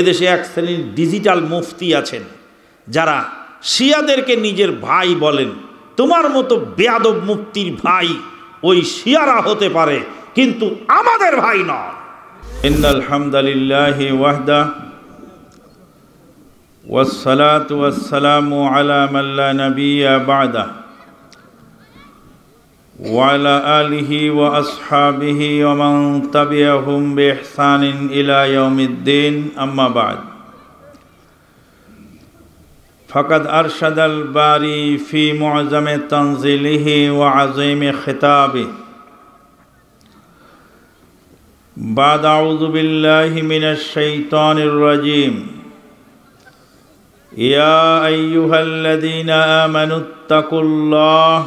এদেশে এক শ্রেণীর ডিজিটাল মুফতি আছেন যারা শিয়াদেরকে নিজের ভাই বলেন তোমার মতো বেয়াদব মুফতির ভাই ওই শিয়ারা হতে পারে কিন্তু আমাদের ভাই নয় ইন্নাল হামদালিল্লাহি ওয়াহদা وعلى آله وأصحابه ومن تبعهم بإحسان إلى يوم الدين أما بعد فقد أرشد الباري في معظم تنزيله وعظيم خطابه بعد أعوذ بالله من الشيطان الرجيم يا أيها الذين آمنوا اتقوا الله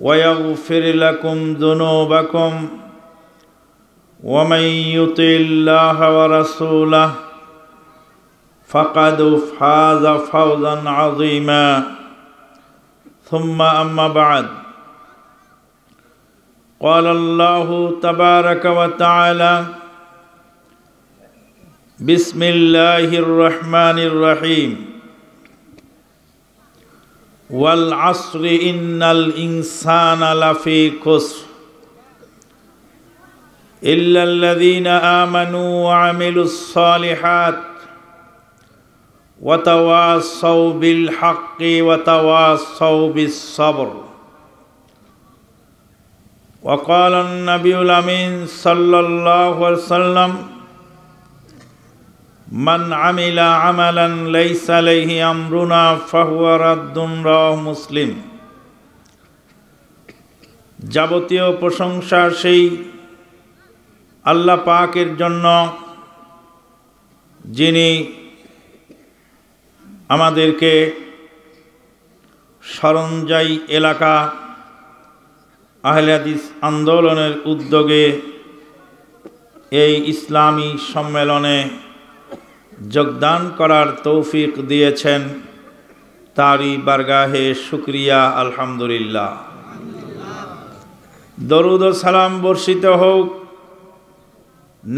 ويغفر لكم ذنوبكم ومن يطع الله ورسوله فقد فاز فوزا عظيما ثم اما بعد قال الله تبارك وتعالى بسم الله الرحمن الرحيم والعصر إن الإنسان لفي كسر إلا الذين آمنوا وعملوا الصالحات وتواصوا بالحق وتواصوا بالصبر وقال النبي الأمين صلى الله عليه وسلم মান আমিলা আমালান লাইসা আলাইহি আমরুনা ফাহুয়া রাদ্দুন মুসলিম যাবতীয় প্রশংসা সেই আল্লাহ পাকের জন্য যিনি আমাদেরকে সরঞ্জাই এলাকা আহলাদিস আন্দোলনের উদ্যোগে এই ইসলামী সম্মেলনে যোগদান করার তৌফিক দিয়েছেন তারই বারগাহে শুক্রিয়া আলহামদুলিল্লাহ দরুদ সালাম বর্ষিত হোক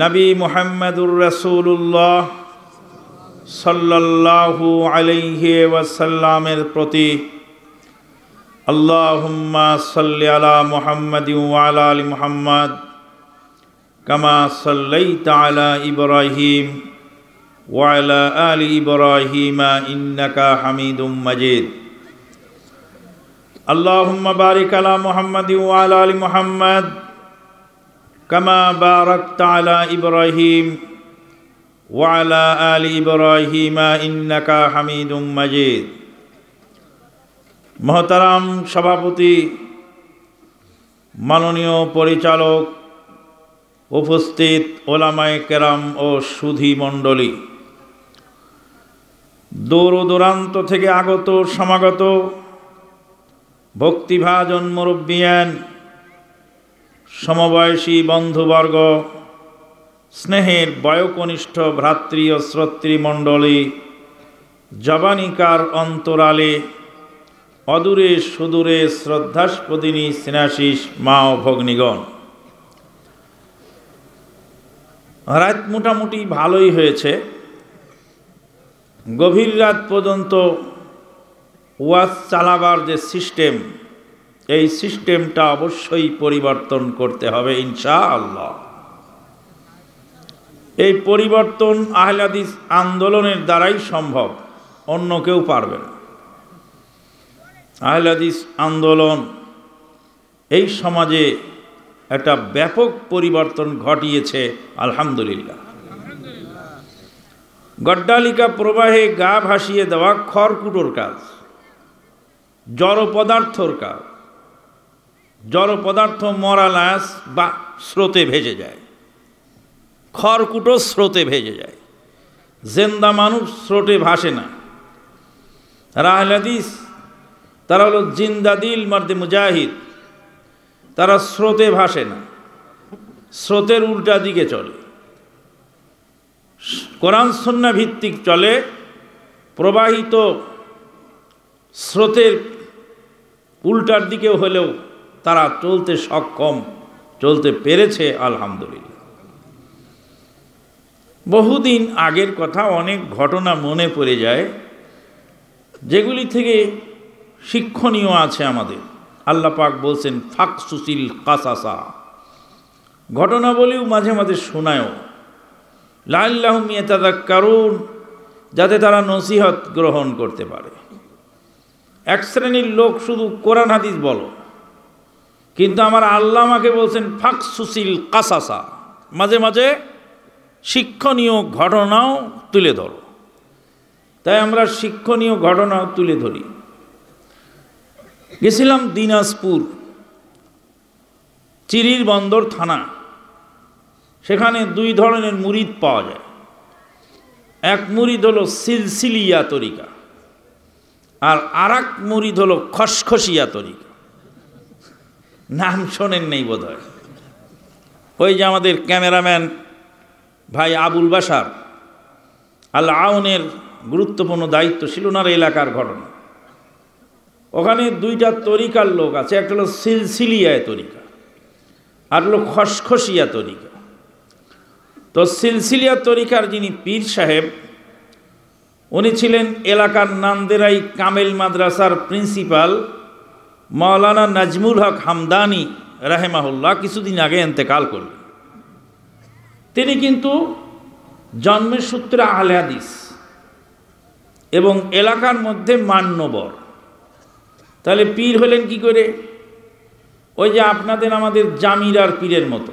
নবী মোহাম্মদুর রসুল্লাহ সাল্লাহু আলহি ওয়াসাল্লামের প্রতি আল্লাহুম্মা সাল্লি আলা মুহাম্মদ ওয়ালা আলি মুহাম্মদ কামা সাল্লাইতা আলা ইব্রাহিম وعلى آل إبراهيم إنك حميد مجيد اللهم بارك على محمد وعلى آل محمد كما باركت على إبراهيم وعلى آل إبراهيم إنك حميد مجيد মহতারাম সভাপতি মাননীয় পরিচালক উপস্থিত ওলামায় কেরাম ও সুধী মণ্ডলী দূর দূরান্ত থেকে আগত সমাগত ভক্তিভাজন মুরব্বিয়ান সমবয়সী বন্ধুবর্গ স্নেহের বয়কনিষ্ঠ ভ্রাতৃ ও শ্রোতৃমণ্ডলী জবানিকার অন্তরালে অদূরে সুদূরে শ্রদ্ধাস্পদিনী স্নেহাশিস মা ও ভগ্নিগণ রাত মোটামুটি ভালোই হয়েছে গভীর রাত পর্যন্ত ওয়াজ চালাবার যে সিস্টেম এই সিস্টেমটা অবশ্যই পরিবর্তন করতে হবে ইনশা আল্লাহ এই পরিবর্তন আহলাদিস আন্দোলনের দ্বারাই সম্ভব অন্য কেউ পারবে না আহলাদিস আন্দোলন এই সমাজে একটা ব্যাপক পরিবর্তন ঘটিয়েছে আলহামদুলিল্লাহ গড্ডালিকা প্রবাহে গা ভাসিয়ে দেওয়া খড়কুটোর কাজ জড় পদার্থর কাজ জড় পদার্থ মরা লাশ বা স্রোতে ভেজে যায় খড়কুটো স্রোতে ভেজে যায় জেন্দা মানুষ স্রোতে ভাসে না রাহলাদিস তারা হলো জিন্দাদিল মার্দে মুজাহিদ তারা স্রোতে ভাসে না স্রোতের উল্টা দিকে চলে কোরআন সন্না ভিত্তিক চলে প্রবাহিত স্রোতের উল্টার দিকে হলেও তারা চলতে সক্ষম চলতে পেরেছে আলহামদুলিল্লাহ বহুদিন আগের কথা অনেক ঘটনা মনে পড়ে যায় যেগুলি থেকে শিক্ষণীয় আছে আমাদের আল্লাহ পাক বলছেন ফাকসুসিল কাসাসা ঘটনাবলীও মাঝে মাঝে শোনায়ও লাল্লাহম কারুন যাতে তারা নসিহত গ্রহণ করতে পারে এক শ্রেণীর লোক শুধু কোরআন হাদিস বলো কিন্তু আমার আল্লাহ আমাকে বলছেন ফাকসুসিল কাসাসা মাঝে মাঝে শিক্ষণীয় ঘটনাও তুলে ধরো তাই আমরা শিক্ষণীয় ঘটনাও তুলে ধরি গেছিলাম দিনাজপুর চিরির বন্দর থানা সেখানে দুই ধরনের মুরিদ পাওয়া যায় এক মুরিদ হলো সিলসিলিয়া তরিকা আর আর এক মুরিদ হলো খসখসিয়া তরিকা নাম শোনেন নেই বোধ হয় ওই যে আমাদের ক্যামেরাম্যান ভাই আবুল বাসার আল আউনের গুরুত্বপূর্ণ দায়িত্ব ছিল ওনার এলাকার ঘটনা ওখানে দুইটা তরিকার লোক আছে একটা হলো সিলসিলিয়ায় তরিকা আর হলো খসখসিয়া তরিকা তো সিলসিলিয়া তরিকার যিনি পীর সাহেব উনি ছিলেন এলাকার নান্দেরাই কামেল মাদ্রাসার প্রিন্সিপাল মাওলানা নাজমুল হক হামদানি রাহেমাহুল্লাহ কিছুদিন আগে এন্তেকাল করলেন তিনি কিন্তু জন্মের সূত্রে আহলে এবং এলাকার মধ্যে মান্যবর তাহলে পীর হলেন কি করে ওই যে আপনাদের আমাদের জামিরার পীরের মতো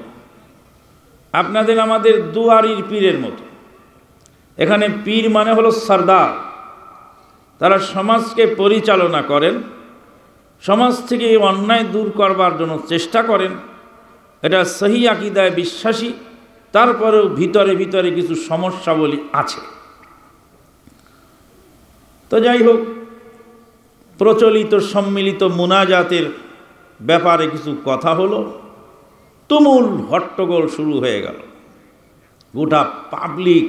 আপনাদের আমাদের দুয়ারির পীরের মতো এখানে পীর মানে হলো সর্দার তারা সমাজকে পরিচালনা করেন সমাজ থেকে এই অন্যায় দূর করবার জন্য চেষ্টা করেন এটা সহি আকিদায় বিশ্বাসী তারপরেও ভিতরে ভিতরে কিছু সমস্যাবলী আছে তো যাই হোক প্রচলিত সম্মিলিত মুনাজাতের ব্যাপারে কিছু কথা হলো তুমুল হট্টগোল শুরু হয়ে গেল গোটা পাবলিক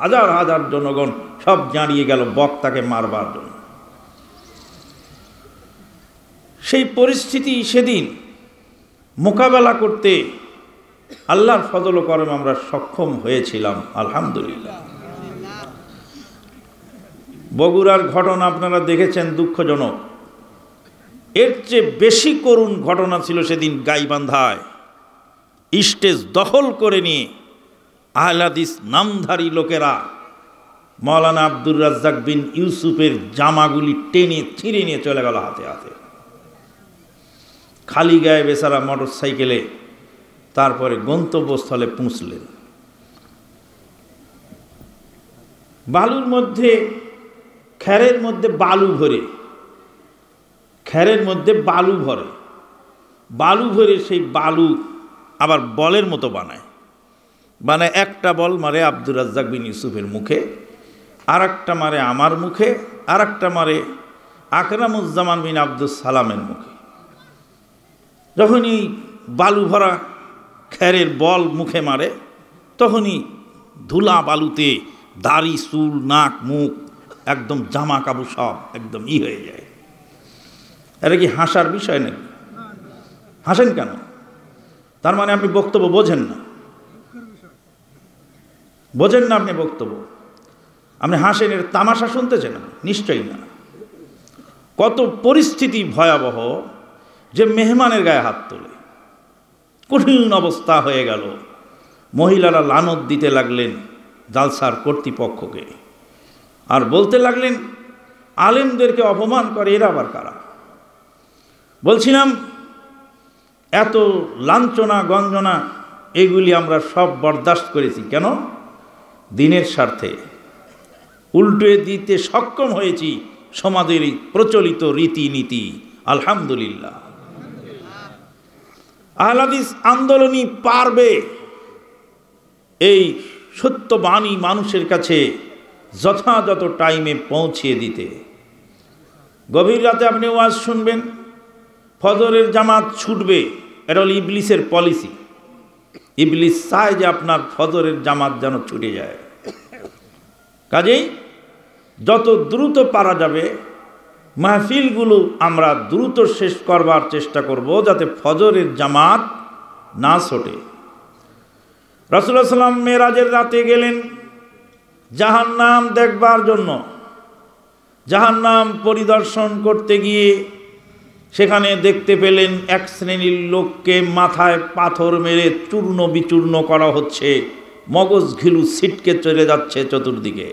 হাজার হাজার জনগণ সব জানিয়ে গেল বক্তাকে মারবার জন্য সেই পরিস্থিতি সেদিন মোকাবেলা করতে আল্লাহর ফজল করম আমরা সক্ষম হয়েছিলাম আলহামদুলিল্লাহ বগুড়ার ঘটনা আপনারা দেখেছেন দুঃখজনক এর চেয়ে বেশি করুণ ঘটনা ছিল সেদিন গাইবান্ধায় স্টেজ দখল করে নিয়ে আহলাদিস নামধারী লোকেরা মৌলানা আব্দুর রাজ্জাক বিন ইউসুফের জামাগুলি টেনে ছিঁড়ে নিয়ে চলে গেল হাতে হাতে খালি গায়ে বেচারা মোটর সাইকেলে তারপরে গন্তব্যস্থলে পৌঁছলেন বালুর মধ্যে খ্যারের মধ্যে বালু ভরে খ্যারের মধ্যে বালু ভরে বালু ভরে সেই বালু আবার বলের মতো বানায় বানায় মানে একটা বল মারে আব্দুর রাজ্জাক বিন ইউসুফের মুখে আর একটা মারে আমার মুখে আর একটা মারে আকরামুজ্জামান বিন আব্দুল সালামের মুখে যখনই বালু ভরা খ্যারের বল মুখে মারে তখনই ধুলা বালুতে দাড়ি চুল নাক মুখ একদম জামা কাপড় সব একদম ই হয়ে যায় এটা কি হাসার বিষয় নাকি হাসেন কেন তার মানে আপনি বক্তব্য বোঝেন না বোঝেন না আপনি বক্তব্য আপনি হাসেন এর তামাশা শুনতেছেন না নিশ্চয়ই না কত পরিস্থিতি ভয়াবহ যে মেহমানের গায়ে হাত তোলে কঠিন অবস্থা হয়ে গেল মহিলারা লানত দিতে লাগলেন জালসার কর্তৃপক্ষকে আর বলতে লাগলেন আলেমদেরকে অপমান করে এরা আবার কারা বলছিলাম এত লাঞ্ছনা গঞ্জনা এগুলি আমরা সব বরদাস্ত করেছি কেন দিনের স্বার্থে উল্টে দিতে সক্ষম হয়েছি সমাজের প্রচলিত রীতিনীতি আলহামদুলিল্লাহ আহলাদিস আন্দোলনই পারবে এই সত্যবাণী মানুষের কাছে যথাযথ টাইমে পৌঁছিয়ে দিতে গভীর রাতে আপনি ওয়াজ শুনবেন ফজরের জামাত ছুটবে এটা হলো ইবলিসের পলিসি ইবলিস চায় যে আপনার ফজরের জামাত যেন ছুটে যায় কাজেই যত দ্রুত পারা যাবে মাহফিলগুলো আমরা দ্রুত শেষ করবার চেষ্টা করব যাতে ফজরের জামাত না ছোটে রসুল্লাহ সাল্লাম মেয়েরাজের রাতে গেলেন জাহান নাম দেখবার জন্য জাহান নাম পরিদর্শন করতে গিয়ে সেখানে দেখতে পেলেন এক শ্রেণীর লোককে মাথায় পাথর মেরে চূর্ণ বিচূর্ণ করা হচ্ছে মগজ ঘিলু ছিটকে চলে যাচ্ছে চতুর্দিকে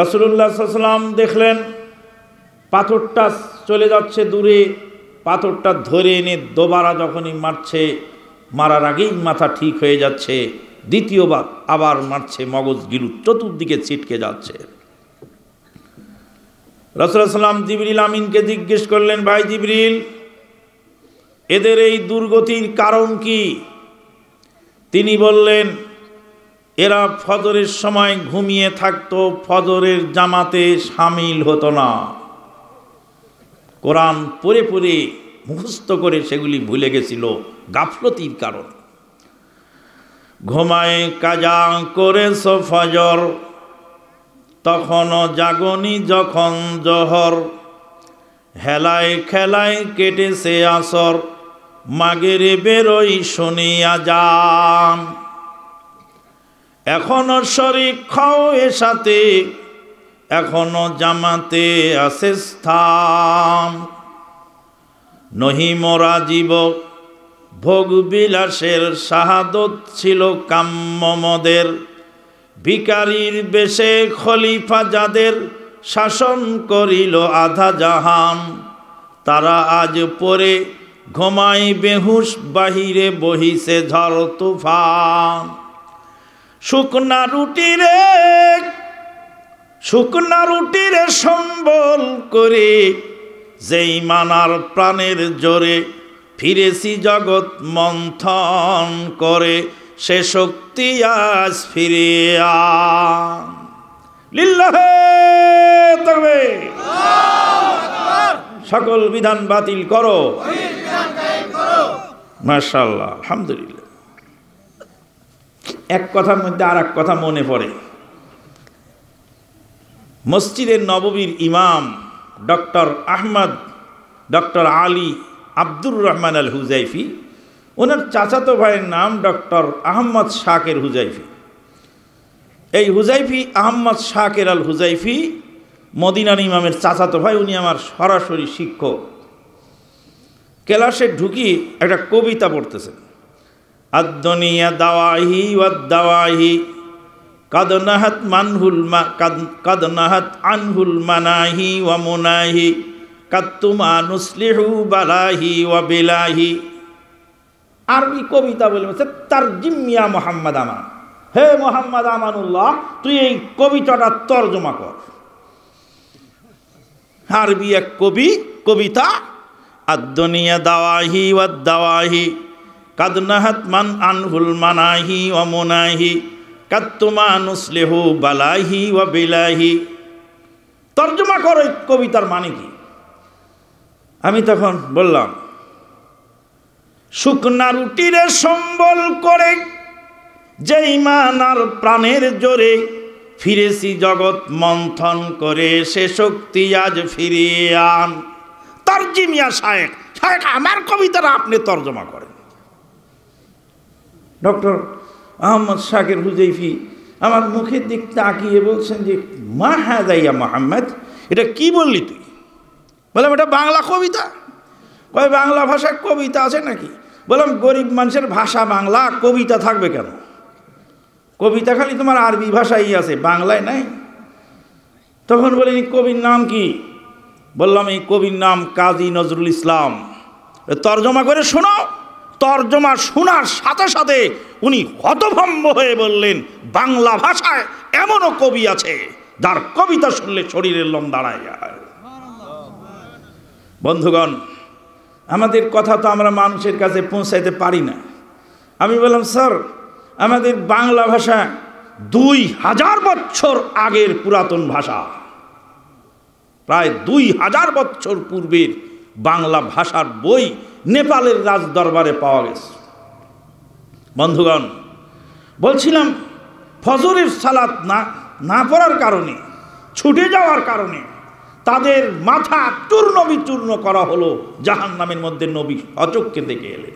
রসুল্লাহাম দেখলেন পাথরটা চলে যাচ্ছে দূরে পাথরটা ধরে এনে দোবারা যখনই মারছে মারার আগেই মাথা ঠিক হয়ে যাচ্ছে দ্বিতীয়বার আবার মারছে মগজ গিলু চতুর্দিকে ছিটকে যাচ্ছে রসুলাম জিবরিল আমিনকে জিজ্ঞেস করলেন ভাই জিবরিল এদের এই দুর্গতির কারণ কি তিনি বললেন এরা ফজরের সময় ঘুমিয়ে থাকতো ফজরের জামাতে সামিল হতো না কোরআন পরে পরে মুখস্থ করে সেগুলি ভুলে গেছিল গাফলতির কারণ ঘুমায় কাজা করে ফজর তখন জাগনি যখন জহর হেলায় খেলায় কেটেছে আসর মাগের বেরোই শুনিয়া যান এখনো শরিক খাও এ সাথে এখনো জামাতে আছে স্থান নহি মরা জীব ভোগ বিলাসের শাহাদত ছিল কাম্যমদের ভিকারির বেশে খলিফা যাদের শাসন করিল আধা জাহান তারা আজ পরে ঘুমাই বেহুশ বাহিরে বহিছে ঝড় তুফান শুকনা রুটিরে শুকনা রুটিরে সম্বল করে যেই মানার প্রাণের জোরে ফিরেছি জগৎ মন্থন করে সে শক্তি আজ ফিরিয়া তবে সকল বিধান বাতিল করো মার্শাল্লাহ আলহামদুলিল্লাহ এক কথার মধ্যে আর এক কথা মনে পড়ে মসজিদের নববীর ইমাম doctor Ahmad doctor Ali Abdur Rahman Al Huzaifi ওনার চাচাতো ভাইয়ের নাম ডক্টর আহম্মদ শাকের হুজাইফি এই হুজাইফি আহম্মদ শাকের আল হুজাইফি মদিনান ইমামের চাচাতো ভাই উনি আমার সরাসরি শিক্ষক ক্লাসে ঢুকি একটা কবিতা পড়তেছেন আদনিয়া দাওয়াহি ওয়াদাওয়াহি কাদনাহাত মানহুল মা কাদনাহাত আনহুল মানাহি ওয়া মোনাহি কাত্তুমা নুসলিহু বালাহি ওয়া বেলাহি আরবি কবিতা বলছে তার জিম্মিয়া মোহাম্মদ আমান হে মোহাম্মদ আমানুল্লাহ তুই এই কবিতাটা তর্জমা কর আরবি এক কবি কবিতা আদনিয়া দাওয়াহি ওয়া দাওয়াহি কাদনাহাত মান আনহুল মানাহি ও মোনাহি কাত্তুমা নুসলেহু বালাহি ও বিলাহি তর্জমা কর ওই কবিতার মানে কি আমি তখন বললাম শুকনা রুটিরে সম্বল করে যেই মানার প্রাণের জোরে ফিরেছি জগৎ মন্থন করে সে শক্তি আজ ফিরিয়ে আন তর্জিমিয়া শায়েক শায়েক আমার কবিতারা আপনি তর্জমা করেন ডক্টর আহমদ শাকের হুজেফি আমার মুখের দিক তাকিয়ে বলছেন যে মা দাইয়া মোহাম্মদ এটা কি বললি তুই বললাম এটা বাংলা কবিতা কয় বাংলা ভাষায় কবিতা আছে নাকি বললাম গরিব মানুষের ভাষা বাংলা কবিতা থাকবে কেন কবিতা খালি তোমার আরবি ভাষাই আছে বাংলায় নাই তখন বলিনি কবির নাম কি বললাম এই কবির নাম কাজী নজরুল ইসলাম তর্জমা করে শোনো তর্জমা শোনার সাথে সাথে উনি হতভম্ব হয়ে বললেন বাংলা ভাষায় এমনও কবি আছে যার কবিতা শুনলে শরীরের লম দাঁড়ায় যায় বন্ধুগণ আমাদের কথা তো আমরা মানুষের কাছে পৌঁছাইতে পারি না আমি বললাম স্যার আমাদের বাংলা ভাষা দুই হাজার বছর আগের পুরাতন ভাষা প্রায় দুই হাজার বছর পূর্বের বাংলা ভাষার বই নেপালের রাজ দরবারে পাওয়া গেছে বন্ধুগণ বলছিলাম ফজরের সালাত না না পড়ার কারণে ছুটে যাওয়ার কারণে তাদের মাথা চূর্ণ বিচূর্ণ করা হলো জাহান নামের মধ্যে নবী অচক্ষে দেখে এলেন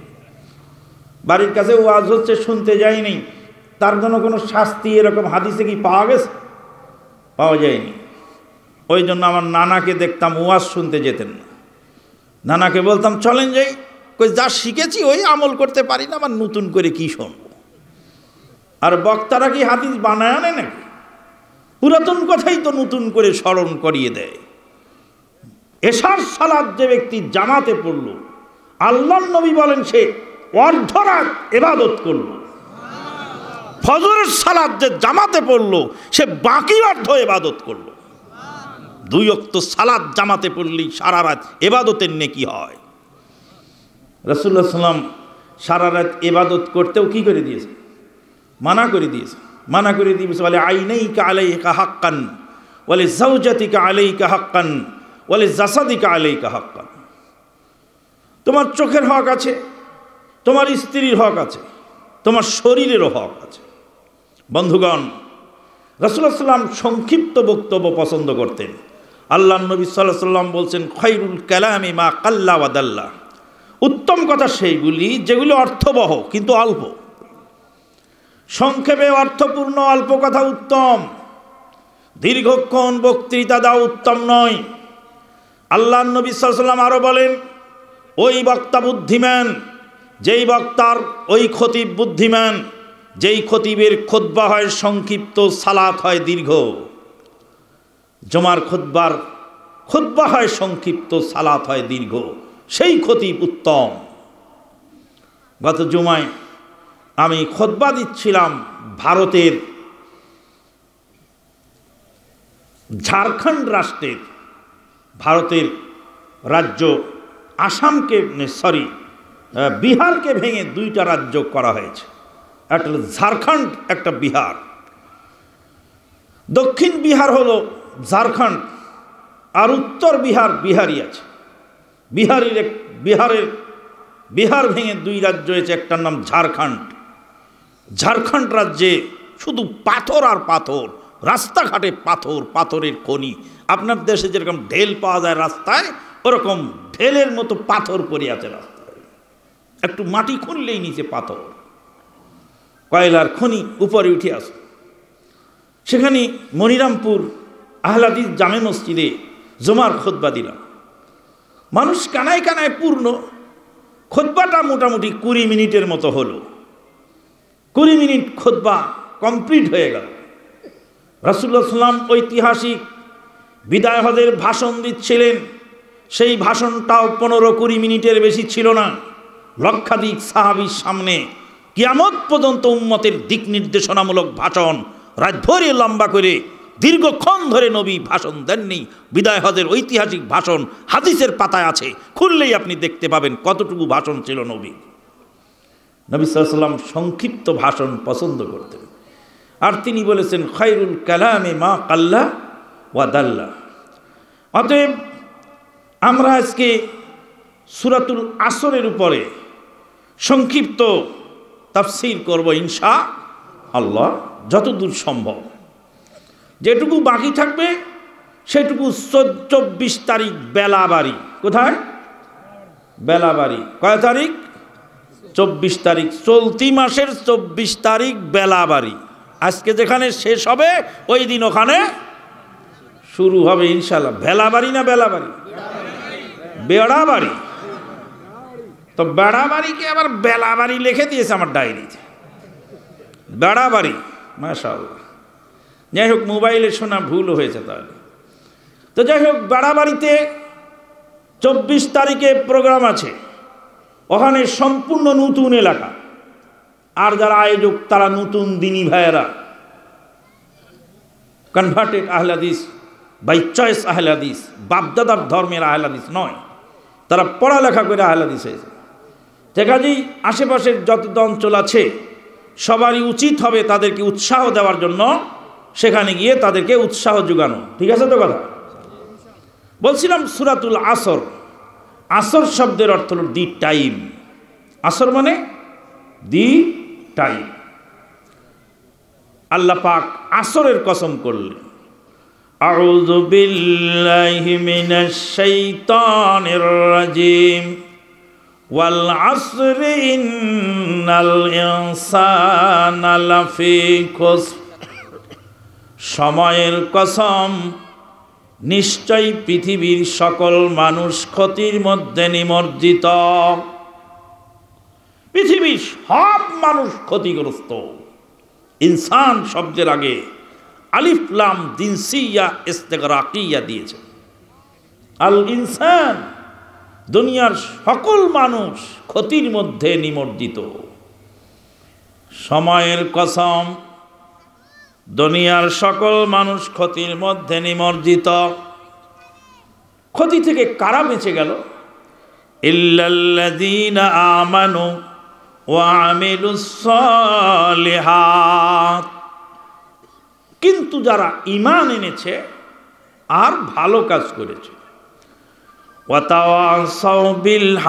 বাড়ির কাছে ওয়াজ হচ্ছে শুনতে যায়নি তার জন্য কোনো শাস্তি এরকম হাদিসে কি পাওয়া গেছে পাওয়া যায়নি ওই জন্য আমার নানাকে দেখতাম ওয়াজ শুনতে যেতেন না নানাকে বলতাম চলেন যাই কই যা শিখেছি ওই আমল করতে পারি না আমার নতুন করে কি শুনব আর বক্তারা কি হাদিস বানায় আনে নাকি পুরাতন কথাই তো নতুন করে স্মরণ করিয়ে দেয় এশার সালাদ যে ব্যক্তি জামাতে পড়ল আল্লাহ নবী বলেন সে অর্ধরাত এবাদত করল ফজরের সালাদ যে জামাতে পড়ল সে বাকি অর্ধ এবাদত করল দুই অক্ত সালাদ জামাতে পড়লেই সারা রাত এবাদতের নেকি হয় রসুল্লাহ সাল্লাম সারা রাত এবাদত করতেও কি করে দিয়েছে মানা করে দিয়েছে মানা করে দিয়েছে বলে আইনেই আলাইকা কাহাক্কান বলে সৌজাতি কালেই কাহাক্কান বলে জাসাদিকা আলাইকা হকান তোমার চোখের হক আছে তোমার স্ত্রীর হক আছে তোমার শরীরেরও হক আছে বন্ধুগণ রসুলাম সংক্ষিপ্ত বক্তব্য পছন্দ করতেন আল্লাহ নবী সাল্লাহ সাল্লাম বলছেন খৈরুল কালামি মা কাল্লা ওয়াদাল্লা উত্তম কথা সেইগুলি যেগুলি অর্থবহ কিন্তু অল্প সংক্ষেপে অর্থপূর্ণ অল্প কথা উত্তম দীর্ঘক্ষণ বক্তৃতা দেওয়া উত্তম নয় আল্লাহ নবী সাল্লাম আরও বলেন ওই বক্তা বুদ্ধিমান যেই বক্তার ওই খতিব বুদ্ধিমান যেই খতিবের খোদ্া হয় সংক্ষিপ্ত সালাত হয় দীর্ঘ জমার খোদ্বার খোদ্া হয় সংক্ষিপ্ত সালাত হয় দীর্ঘ সেই খতিব উত্তম গত জুমায় আমি খোদ্া দিচ্ছিলাম ভারতের ঝাড়খণ্ড রাষ্ট্রের ভারতের রাজ্য আসামকে মানে সরি বিহারকে ভেঙে দুইটা রাজ্য করা হয়েছে একটা ঝাড়খণ্ড একটা বিহার দক্ষিণ বিহার হলো ঝাড়খণ্ড আর উত্তর বিহার বিহারি আছে বিহারের এক বিহারের বিহার ভেঙে দুই রাজ্য হয়েছে একটার নাম ঝাড়খণ্ড ঝাড়খণ্ড রাজ্যে শুধু পাথর আর পাথর রাস্তাঘাটে পাথর পাথরের খনি আপনার দেশে যেরকম ঢেল পাওয়া যায় রাস্তায় ওরকম ঢেলের মতো পাথর পড়ে আছে রাস্তায় একটু মাটি খুললেই নিচে পাথর কয়লার খনি উপরে উঠে আসে সেখানে মনিরামপুর আহলাদি জামে মসজিদে জমার খোদবা দিলাম মানুষ কানায় কানায় পূর্ণ খোদবাটা মোটামুটি কুড়ি মিনিটের মতো হলো কুড়ি মিনিট খোদবা কমপ্লিট হয়ে গেল রাসুল্লাহ সাল্লাম ঐতিহাসিক বিদায় হজের ভাষণ দিচ্ছিলেন সেই ভাষণটাও পনেরো কুড়ি মিনিটের বেশি ছিল না লক্ষাধিক সাহাবির সামনে কিয়ামত পর্যন্ত উম্মতের দিক নির্দেশনামূলক ভাষণ রাত ধরে লম্বা করে দীর্ঘক্ষণ ধরে নবী ভাষণ দেননি বিদায় হজের ঐতিহাসিক ভাষণ হাদিসের পাতায় আছে খুললেই আপনি দেখতে পাবেন কতটুকু ভাষণ ছিল নবী নবী সাল্লাম সংক্ষিপ্ত ভাষণ পছন্দ করতেন আর তিনি বলেছেন খাইরুল কালামে মা কাল্লা ওয়াদাল্লা অতএব আমরা আজকে সুরাতুল আসরের উপরে সংক্ষিপ্ত তাফসির করব ইনশা আল্লাহ যতদূর সম্ভব যেটুকু বাকি থাকবে সেটুকু চব্বিশ তারিখ বেলা বাড়ি কোথায় বেলা বাড়ি কয় তারিখ চব্বিশ তারিখ চলতি মাসের চব্বিশ তারিখ বেলা বাড়ি আজকে যেখানে শেষ হবে ওই দিন ওখানে শুরু হবে ইনশাল্লাহ ভেলা বাড়ি না বেলা বাড়ি বেড়া বাড়ি তো বেড়া বাড়িকে আবার বেলা বাড়ি লিখে দিয়েছে আমার ডায়েরিতে বেড়া বাড়ি মাসাল যাই হোক মোবাইলে শোনা ভুল হয়েছে তাহলে তো যাই হোক বেড়া বাড়িতে চব্বিশ তারিখে প্রোগ্রাম আছে ওখানে সম্পূর্ণ নতুন এলাকা আর যারা আয়োজক তারা নতুন দিনী ভাইয়েরা কনভার্টেড আহলাদিস বাই চয়েস আহলাদিস বাপদাদার ধর্মের আহলাদিস নয় তারা পড়ালেখা করে আহলাদিস হয়েছে সে আশেপাশের যত অঞ্চল আছে সবারই উচিত হবে তাদেরকে উৎসাহ দেওয়ার জন্য সেখানে গিয়ে তাদেরকে উৎসাহ যোগানো ঠিক আছে তো কথা বলছিলাম সুরাতুল আসর আসর শব্দের অর্থ হল দি টাইম আসর মানে দি টাই আল্লাহ পাক আসরের কসম করলেন أعوذ بالله من الشيطان الرجيم والعصر إن الإنسان لفي خسر সময়ের কসম নিশ্চয় পৃথিবীর সকল মানুষ ক্ষতির মধ্যে নিমজ্জিত পৃথিবীর সব মানুষ ক্ষতিগ্রস্ত ইনসান শব্দের আগে আলিফলাম দিনসিয়া ইস্তেকরাকিয়া দিয়েছে আল ইনসান দুনিয়ার সকল মানুষ ক্ষতির মধ্যে নিমজ্জিত সময়ের কসম দুনিয়ার সকল মানুষ ক্ষতির মধ্যে নিমজ্জিত ক্ষতি থেকে কারা বেঁচে গেল ইল্লাল্লাযীনা আমানু কিন্তু যারা ইমান এনেছে আর ভালো কাজ করেছে হক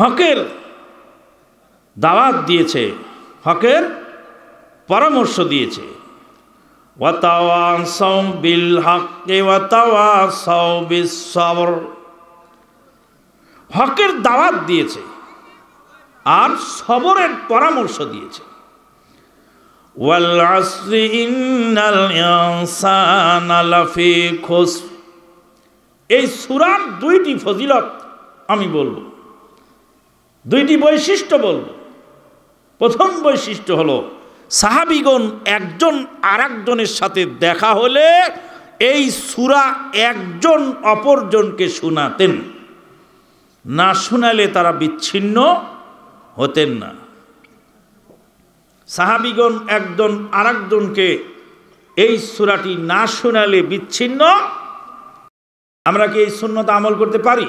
হকের দাওয়াত দিয়েছে হকের পরামর্শ দিয়েছে ওয়াতাওয়াসাও বিল হক ওয়াতাওয়াসাও বিসবর হকের দাওয়াত দিয়েছে আর সবরের পরামর্শ দিয়েছে এই সুরার দুইটি ফজিলত আমি বলবো দুইটি বৈশিষ্ট্য বলবো প্রথম বৈশিষ্ট্য হলো সাহাবিগণ একজন আর একজনের সাথে দেখা হলে এই সুরা একজন অপরজনকে শোনাতেন না শোনালে তারা বিচ্ছিন্ন হতেন না সাহাবিগণ একজন আরেকজনকে এই সুরাটি না শোনালে বিচ্ছিন্ন আমরা কি এই শূন্যতা আমল করতে পারি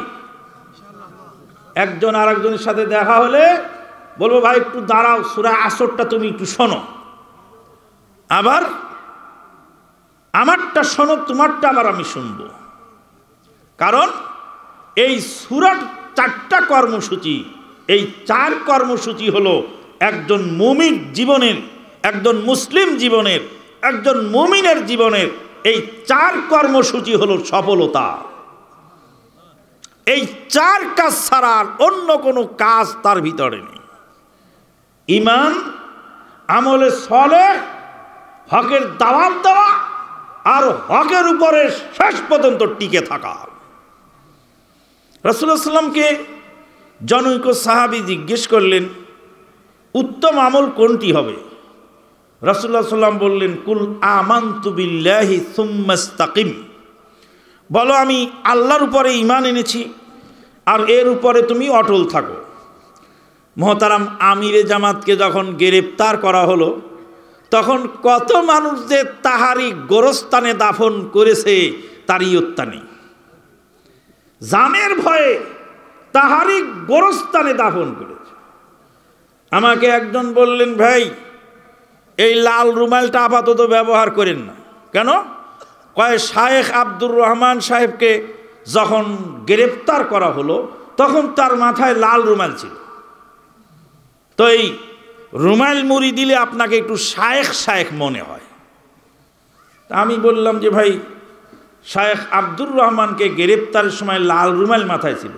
একজন আরেকজনের সাথে দেখা হলে বলবো ভাই একটু দাঁড়াও সুরা আসরটা তুমি একটু শোনো আবার আমারটা শোনো তোমারটা আবার আমি শুনব কারণ এই সুরাট চারটা কর্মসূচি এই চার কর্মসূচি হলো একজন মুমির জীবনের একজন মুসলিম জীবনের একজন মুমিনের জীবনের এই চার কর্মসূচি হলো সফলতা এই চার কাজ ছাড়ার অন্য কোনো কাজ তার ভিতরে নেই ইমান আমলে সলে হকের দাওয়াত দেওয়া আর হকের উপরে শেষ পর্যন্ত টিকে থাকা রাসুলামকে জনৈক সাহাবি জিজ্ঞেস করলেন উত্তম আমল কোনটি হবে রসুল্লাহ সাল্লাম বললেন কুল আমান্তুবিল্লাহি সুম্মাস্তাকিম বলো আমি আল্লাহর উপরে ইমান এনেছি আর এর উপরে তুমি অটল থাকো মহতারাম আমিরে জামাতকে যখন গ্রেপ্তার করা হলো তখন কত মানুষদের তাহারি গোরস্থানে দাফন করেছে তারই উত্তানি জামের ভয়ে তাহারই গোরস্থানে দাফন করেছে আমাকে একজন বললেন ভাই এই লাল রুমালটা আপাতত ব্যবহার করেন না কেন কয়ে শায়েখ আব্দুর রহমান সাহেবকে যখন গ্রেপ্তার করা হলো তখন তার মাথায় লাল রুমাল ছিল তো এই রুমাল মুড়ি দিলে আপনাকে একটু শায়েখ শায়েখ মনে হয় আমি বললাম যে ভাই শায়েখ আব্দুর রহমানকে গ্রেপ্তারের সময় লাল রুমাল মাথায় ছিল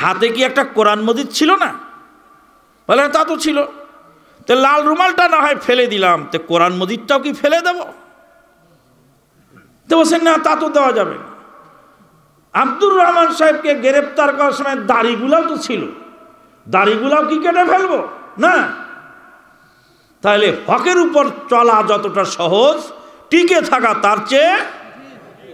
হাতে কি একটা কোরআন মজিদ ছিল না বলে তা তো ছিল তো লাল রুমালটা না হয় ফেলে দিলাম তো কোরআন মজিদটাও কি ফেলে দেব তো বলছেন না তা তো দেওয়া যাবে আব্দুর রহমান সাহেবকে গ্রেপ্তার করার সময় দাড়িগুলাও তো ছিল দাড়িগুলাও কি কেটে ফেলবো না তাহলে হকের উপর চলা যতটা সহজ টিকে থাকা তার চেয়ে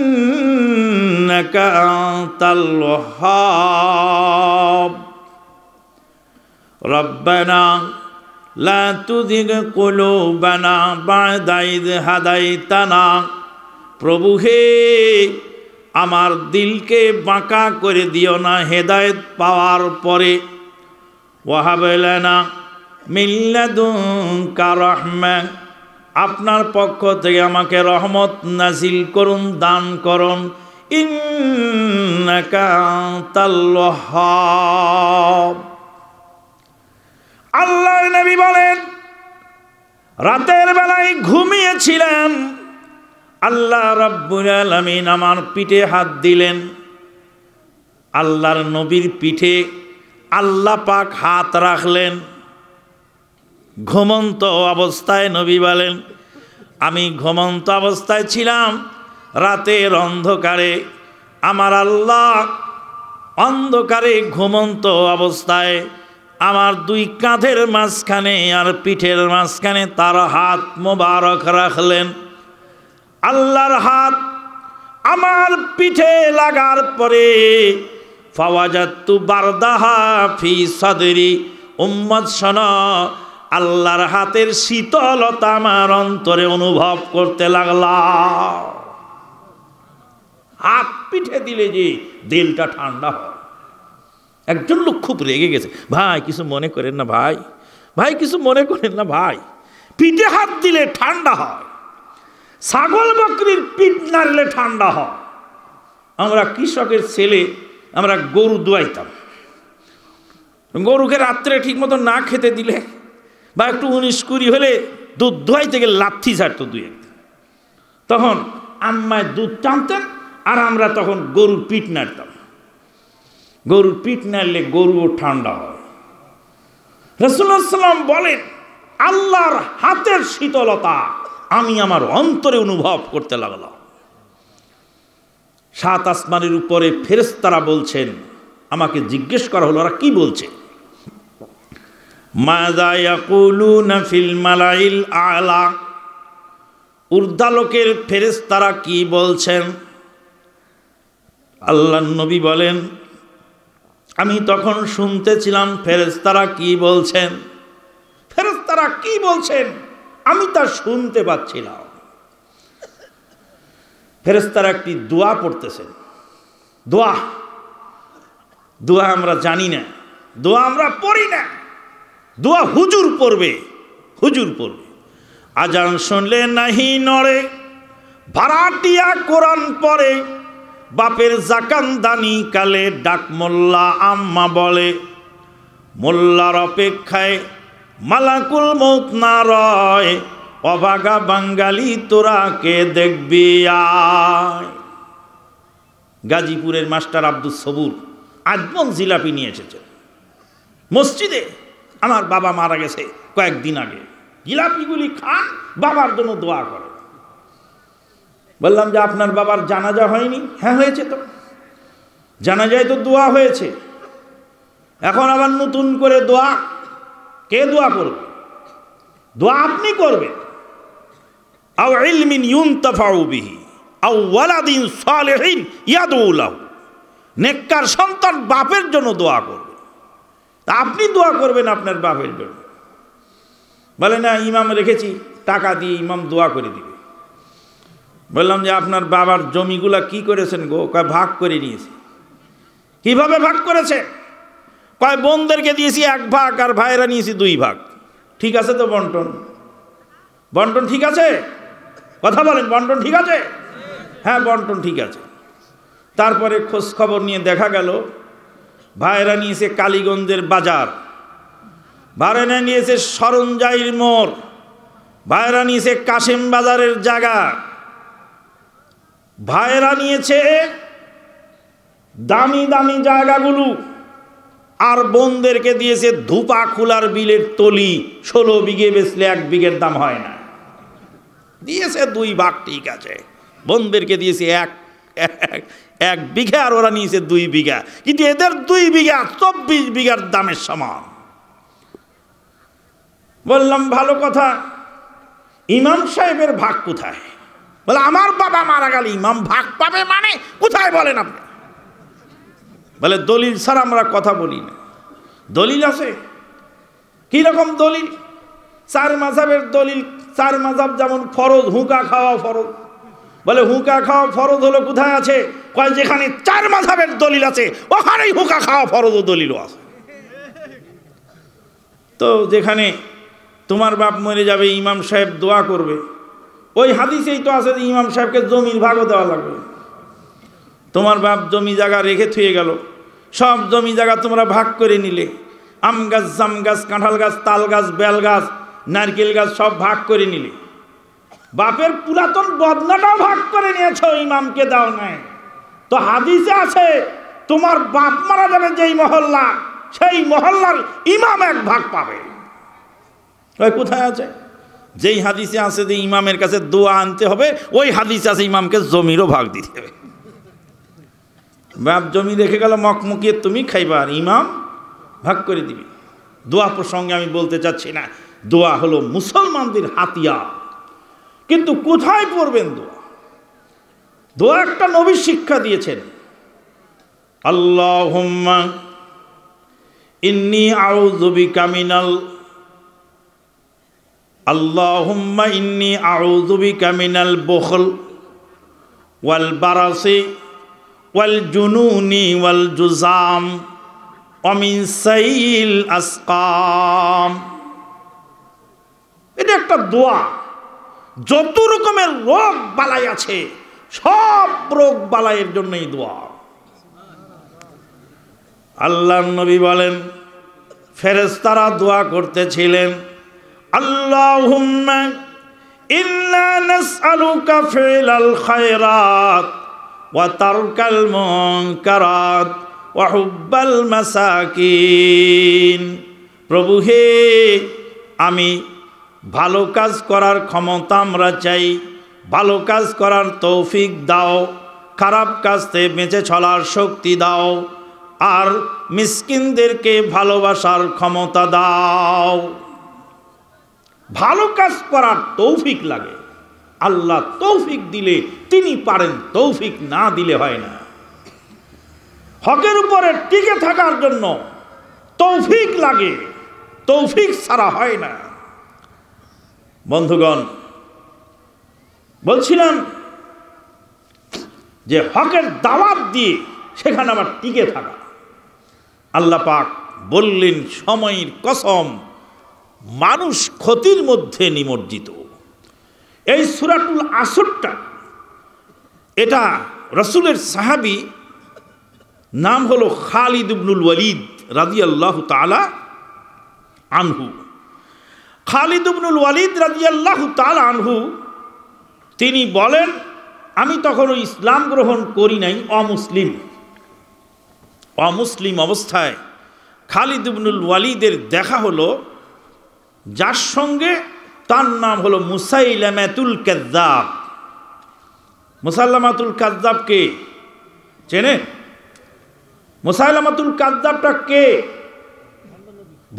إنك أنت الوهاب ربنا لا تزغ قلوبنا بعد إذ هديتنا প্রভু হে আমার দিলকে বাঁকা করে দিও না হেদায়েত পাওয়ার পরে ওয়াহাবেলানা মিল্লাদুন কারহমা আপনার পক্ষ থেকে আমাকে রহমত নাজিল করুন দান করুন আল্লাহ নবী বলেন রাতের বেলায় ঘুমিয়েছিলেন আল্লাহ রব্বুল আলমিন আমার পিঠে হাত দিলেন আল্লাহর নবীর পিঠে আল্লাহ পাক হাত রাখলেন ঘুমন্ত অবস্থায় নবী বলেন আমি ঘুমন্ত অবস্থায় ছিলাম রাতের অন্ধকারে আমার আল্লাহ অন্ধকারে ঘুমন্ত অবস্থায় আমার দুই কাঁধের মাঝখানে আর পিঠের মাঝখানে তার হাত মোবারক রাখলেন আল্লাহর হাত আমার পিঠে লাগার পরে ফাওয়াজাত্তু বারদাহা ফি সদরি উম্মদ সনা আল্লাহর হাতের শীতলতা আমার অন্তরে অনুভব করতে লাগলাম হাত পিঠে দিলে যে দিলটা ঠান্ডা হয় একজন লোক খুব রেগে গেছে ভাই কিছু মনে করেন না ভাই ভাই কিছু মনে করেন না ভাই পিঠে হাত দিলে ঠান্ডা হয় ছাগল বকরির পিঠ নাড়লে ঠান্ডা হয় আমরা কৃষকের ছেলে আমরা গরু দুয়াইতাম গরুকে রাত্রে ঠিক মতো না খেতে দিলে বা একটু উনিশ কুড়ি হলে দুধ ধোয়াইতে গেলে লাথি ছাড়তো দুই একদিন তখন আম্মায় দুধ টানতেন আর আমরা তখন গরুর পিঠ নাড়তাম গরুর পিঠ নাড়লে গরুও ঠান্ডা হয় রসুল্লাহাম বলেন আল্লাহর হাতের শীতলতা আমি আমার অন্তরে অনুভব করতে লাগলাম সাত আসমানের উপরে ফেরেস্তারা বলছেন আমাকে জিজ্ঞেস করা হলো ওরা কি বলছে মাদা ইয়াকুলুনা ফিল মালাইল আলা উর্দালোকের ফেরেস্তারা কি বলছেন আল্লাহ নবী বলেন আমি তখন শুনতেছিলাম ফেরেস্তারা কি বলছেন ফেরেস্তারা কি বলছেন আমি তা শুনতে পাচ্ছিলাম ফেরেস্তারা একটি দোয়া পড়তেছেন দোয়া দোয়া আমরা জানি না দোয়া আমরা পড়ি না দোয়া হুজুর পড়বে হুজুর পড়বে আজান শুনলে নাহি নড়ে ভাড়াটিয়া কোরআন পরে বাপের জাকান দানি কালে ডাক মোল্লা আম্মা বলে মোল্লার অপেক্ষায় মালাকুল মৌত না রয় অবাগা বাঙালি তোরা কে দেখবি আয় গাজীপুরের মাস্টার আব্দুল সবুর আজমল জিলাপি নিয়ে এসেছেন মসজিদে আমার বাবা মারা গেছে কয়েকদিন আগে জিলাপিগুলি খান বাবার জন্য দোয়া করে বললাম যে আপনার বাবার জানাজা হয়নি হ্যাঁ হয়েছে তো জানাজায় তো দোয়া হয়েছে এখন আবার নতুন করে দোয়া কে দোয়া করবে দোয়া আপনি করবেন আও ইলমিন ইউনতাফাউ বিহি আও ওয়ালাদিন সালেহিন ইয়াদউলাহু নেককার সন্তান বাপের জন্য দোয়া করবে আপনি দোয়া করবেন আপনার বাপের জন্য বলে না ইমাম রেখেছি টাকা দিয়ে ইমাম দোয়া করে দিবে বললাম যে আপনার বাবার জমিগুলা কি করেছেন গো কয় ভাগ করে নিয়েছে কিভাবে ভাগ করেছে কয় বোনদেরকে দিয়েছি এক ভাগ আর ভাইয়েরা নিয়েছি দুই ভাগ ঠিক আছে তো বন্টন বন্টন ঠিক আছে কথা বলেন বন্টন ঠিক আছে হ্যাঁ বন্টন ঠিক আছে তারপরে খোঁজ খবর নিয়ে দেখা গেল ভাইরা নিয়েছে কালীগঞ্জের বাজার ভাইরা নিয়েছে সরঞ্জাইর মোড় ভাইরা নিয়েছে কাশেম বাজারের জায়গা ভাইরা নিয়েছে দামি দামি জায়গাগুলো আর বোনদেরকে দিয়েছে ধূপা খোলার বিলের তলি ষোলো বিঘে বেসলে এক বিঘের দাম হয় না দিয়েছে দুই ভাগ ঠিক আছে বোনদেরকে দিয়েছে এক এক বিঘা আর ওরা নিয়েছে দুই বিঘা কিন্তু এদের দুই বিঘা চব্বিশ বিঘার দামের সমান বললাম ভালো কথা ইমাম সাহেবের ভাগ কোথায় বলে আমার বাবা মারা গেল ইমাম ভাগ পাবে মানে কোথায় বলেন আপনি বলে দলিল স্যার আমরা কথা বলি না দলিল আছে কীরকম দলিল চার মাঝাবের দলিল চার মাঝাব যেমন ফরজ হুঁকা খাওয়া ফরজ বলে হুকা খাওয়া ফরজ হলো কোথায় আছে কয় যেখানে চার মাঝাবের দলিল আছে ওখানেই হুকা খাওয়া ফরজ ও দলিলও আছে তো যেখানে তোমার বাপ মরে যাবে ইমাম সাহেব দোয়া করবে ওই হাদিসেই তো আছে যে ইমাম সাহেবকে জমির ভাগও দেওয়া লাগবে তোমার বাপ জমি জায়গা রেখে থুয়ে গেল সব জমি জায়গা তোমরা ভাগ করে নিলে আম গাছ জাম গাছ কাঁঠাল গাছ তাল গাছ বেল গাছ নারকেল গাছ সব ভাগ করে নিলে বাপের পুরাতন বদনাটাও ভাগ করে নিয়েছ ইমামকে দাও নাই তো হাদিসে আছে তোমার বাপ মারা যাবে যেই মহল্লা সেই মহল্লার ইমাম এক ভাগ পাবে ওই কোথায় আছে যেই হাদিসে আছে যে ইমামের কাছে দোয়া আনতে হবে ওই হাদিসে আছে ইমামকে জমিরও ভাগ দিতে হবে বাপ জমি রেখে গেল মকমকিয়ে তুমি খাইবা আর ইমাম ভাগ করে দিবে দোয়া প্রসঙ্গে আমি বলতে চাচ্ছি না দোয়া হলো মুসলমানদের হাতিয়ার কিন্তু কোথায় পড়বেন দোয়া দোয়া একটা নবীর শিক্ষা দিয়েছেন আল্লাহ ইন্নি আউজবি কামিনাল আল্লাহ ইন্নি আউজবি কামিনাল বখল ওয়াল বারাসি ওয়াল জুনুনি ওয়াল জুজাম অমিন সাইল আসকাম এটা একটা দোয়া যত রকমের রোগ বালাই আছে সব রোগ বালাইয়ের জন্যই দোয়া আল্লাহ নবী বলেন ফেরেস্তারা দোয়া করতেছিলেন আল্লাহ ইন্না খায়রাত ওয়া তারকাল ওয়া মাসাকিন প্রভু হে আমি ভালো কাজ করার ক্ষমতা আমরা চাই ভালো কাজ করার তৌফিক দাও খারাপ কাজতে বেঁচে চলার শক্তি দাও আর মিসকিনদেরকে ভালোবাসার ক্ষমতা দাও ভালো কাজ করার তৌফিক লাগে আল্লাহ তৌফিক দিলে তিনি পারেন তৌফিক না দিলে হয় না হকের উপরে টিকে থাকার জন্য তৌফিক লাগে তৌফিক ছাড়া হয় না বন্ধুগণ বলছিলাম যে হকের দাওয়াত দিয়ে সেখানে আমার টিকে থাকা আল্লাহ পাক বললেন সময়ের কসম মানুষ ক্ষতির মধ্যে নিমজ্জিত এই সুরাটুল আসরটা এটা রসুলের সাহাবি নাম হলো খালিদ ইবনুল ওয়ালিদ রাজি আল্লাহ তালা আনহু খালিদুবনুল ওয়ালিদ রাজিয়াল্লাহ তাল আনহু তিনি বলেন আমি তখন ইসলাম গ্রহণ করি নাই অমুসলিম অমুসলিম অবস্থায় খালিদুবনুল ওয়ালিদের দেখা হলো যার সঙ্গে তার নাম হলো মুসাইলামাতুল কাজ্জাব মুসাল্লামাতুল কাজ্জাবকে চেনে মুসাইলামাতুল কাজ্জাবটা কে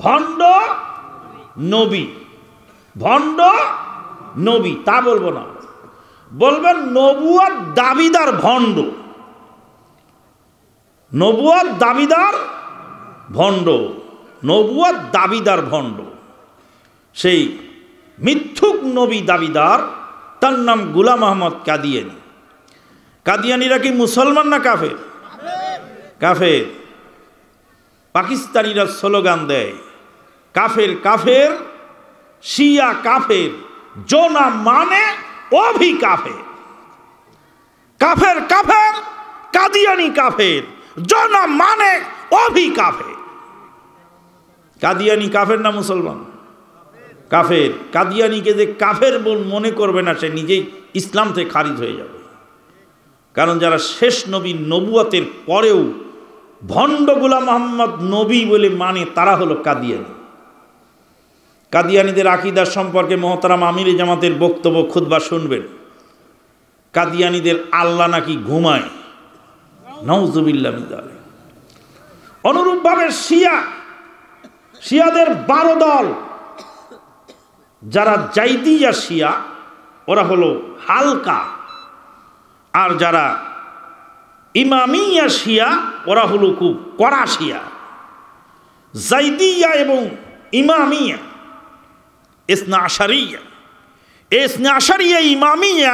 ভণ্ড নবী ভণ্ড নবী তা বলবো না বলবেন নবুয়ার দাবিদার ভণ্ড নবুয়ার দাবিদার ভণ্ড নবুয়ার দাবিদার ভণ্ড সেই মিথ্যুক নবী দাবিদার তার নাম গুলাম আহমদ কাদিয়ানি কাদিয়ানিরা কি মুসলমান না কাফের কাফের পাকিস্তানিরা স্লোগান দেয় কাফের কাফের শিয়া কাফের জোনা মানে অভি কাফের কাফের কাফের কাদিয়ানি কাফের জোনা মানে অভি কাফের কাদিয়ানি কাফের না মুসলমান কাফের কাদিয়ানিকে যে কাফের বল মনে করবে না সে নিজেই ইসলাম থেকে খারিজ হয়ে যাবে কারণ যারা শেষ নবী নবুয়াতের পরেও ভণ্ডগুলা মোহাম্মদ নবী বলে মানে তারা হলো কাদিয়ানি কাদিয়ানিদের আকিদার সম্পর্কে মহতারাম আমির জামাতের বক্তব্য খুদ্া শুনবেন কাদিয়ানিদের আল্লাহ নাকি ঘুমায় নওজুবিল্লা অনুরূপভাবে শিয়া শিয়াদের বারো দল যারা জাইদিয়া শিয়া ওরা হলো হালকা আর যারা ইমামিয়া শিয়া ওরা হলো খুব কড়া শিয়া জাইদিয়া এবং ইমামিয়া ইসনা আশারিয়া ইসনা আশারিয়া ইমামিয়া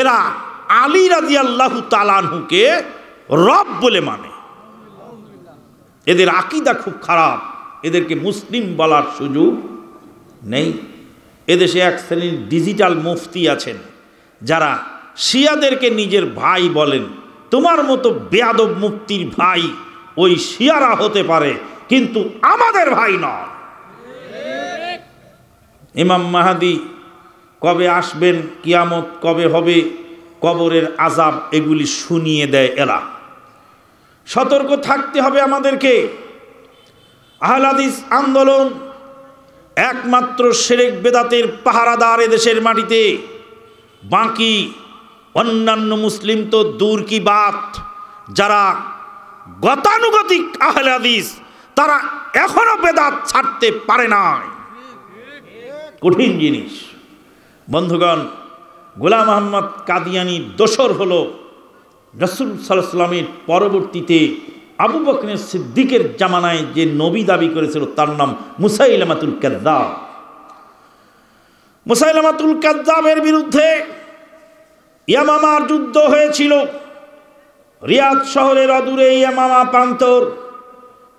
এরা আলী রাজি আল্লাহ তালানহুকে রব বলে মানে এদের আকিদা খুব খারাপ এদেরকে মুসলিম বলার সুযোগ নেই এদেশে এক শ্রেণীর ডিজিটাল মুফতি আছেন যারা শিয়াদেরকে নিজের ভাই বলেন তোমার মতো বেয়াদব মুক্তির ভাই ওই শিয়ারা হতে পারে কিন্তু আমাদের ভাই নয় ইমাম মাহাদি কবে আসবেন কিয়ামত কবে হবে কবরের আজাব এগুলি শুনিয়ে দেয় এরা সতর্ক থাকতে হবে আমাদেরকে আহলাদিস আন্দোলন একমাত্র সেরেক বেদাতের পাহারাদার এদেশের মাটিতে বাকি অন্যান্য মুসলিম তো দূর কি বাত যারা গতানুগতিক আহলাদিস তারা এখনও বেদাত ছাড়তে পারে নাই কঠিন জিনিস বন্ধুগণ গোলাম আহম্মদ কাদিয়ানি দোসর হল রসুল সাল্লামের পরবর্তীতে আবু বকরের সিদ্দিকের জামানায় যে নবী দাবি করেছিল তার নাম মুসাইলামাতুল কাদ্দাব মুসাইলামাতুল কাদ্দাবের বিরুদ্ধে ইয়ামামার যুদ্ধ হয়েছিল রিয়াদ শহরের অদূরে ইয়ামামা প্রান্তর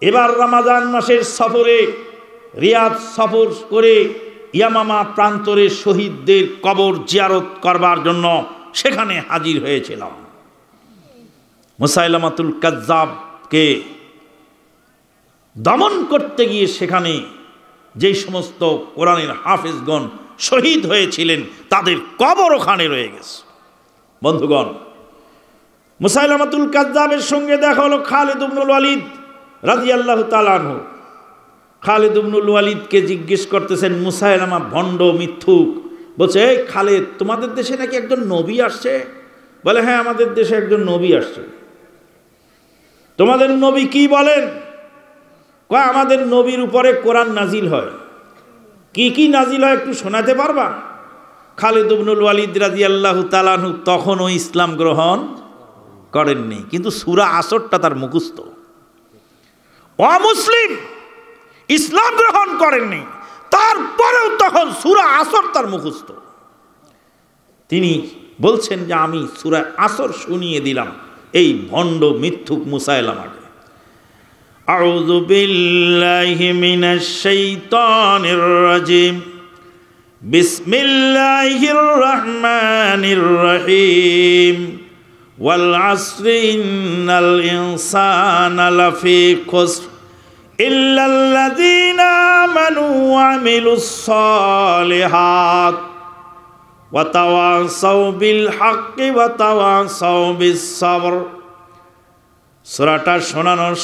এবার রামাজান মাসের সফরে রিয়াদ সফর করে ইয়ামামা প্রান্তরে শহীদদের কবর জিয়ারত করবার জন্য সেখানে হাজির হয়েছিলাম মুসাইলামাতুল কাজ্জাবকে দমন করতে গিয়ে সেখানে যেই সমস্ত কোরআনের হাফিজগণ শহীদ হয়েছিলেন তাদের কবর ওখানে রয়ে গেছে বন্ধুগণ মুসাইলামাতুল কাজ্জাবের সঙ্গে দেখা হলো খালেদ উবনুল ওয়ালিদ রাজিয়াল্লাহ তালানহ খালেদ উবনুল ওয়ালিদকে জিজ্ঞেস করতেছেন মুসাইলামা ভণ্ড মিথ্যুক বলছে এই খালেদ তোমাদের দেশে নাকি একজন নবী আসছে বলে হ্যাঁ আমাদের দেশে একজন নবী আসছে তোমাদের নবী কি বলেন আমাদের নবীর উপরে কোরআন নাজিল হয় কি কি নাজিল হয় একটু শোনাতে পারবা খালেদ উবনুল ওয়ালিদ রাজি আল্লাহ তালানহু তখনও ইসলাম গ্রহণ করেননি কিন্তু সুরা আসরটা তার মুখস্থ অমুসলিম ইসলাম গ্রহণ করেননি তারপরেও তখন সুরা আসর তার মুখস্থ তিনি বলছেন যে আমি সুরা আসর শুনিয়ে দিলাম এই ভণ্ড মিথ্যুক মুসাইলামাকে أعوذ بالله من الشيطان الرجيم بسم الله الرحمن الرحيم والعصر إن الإنسان لفي خسر ইল্লাল্লাযীনা বিল শোনানোর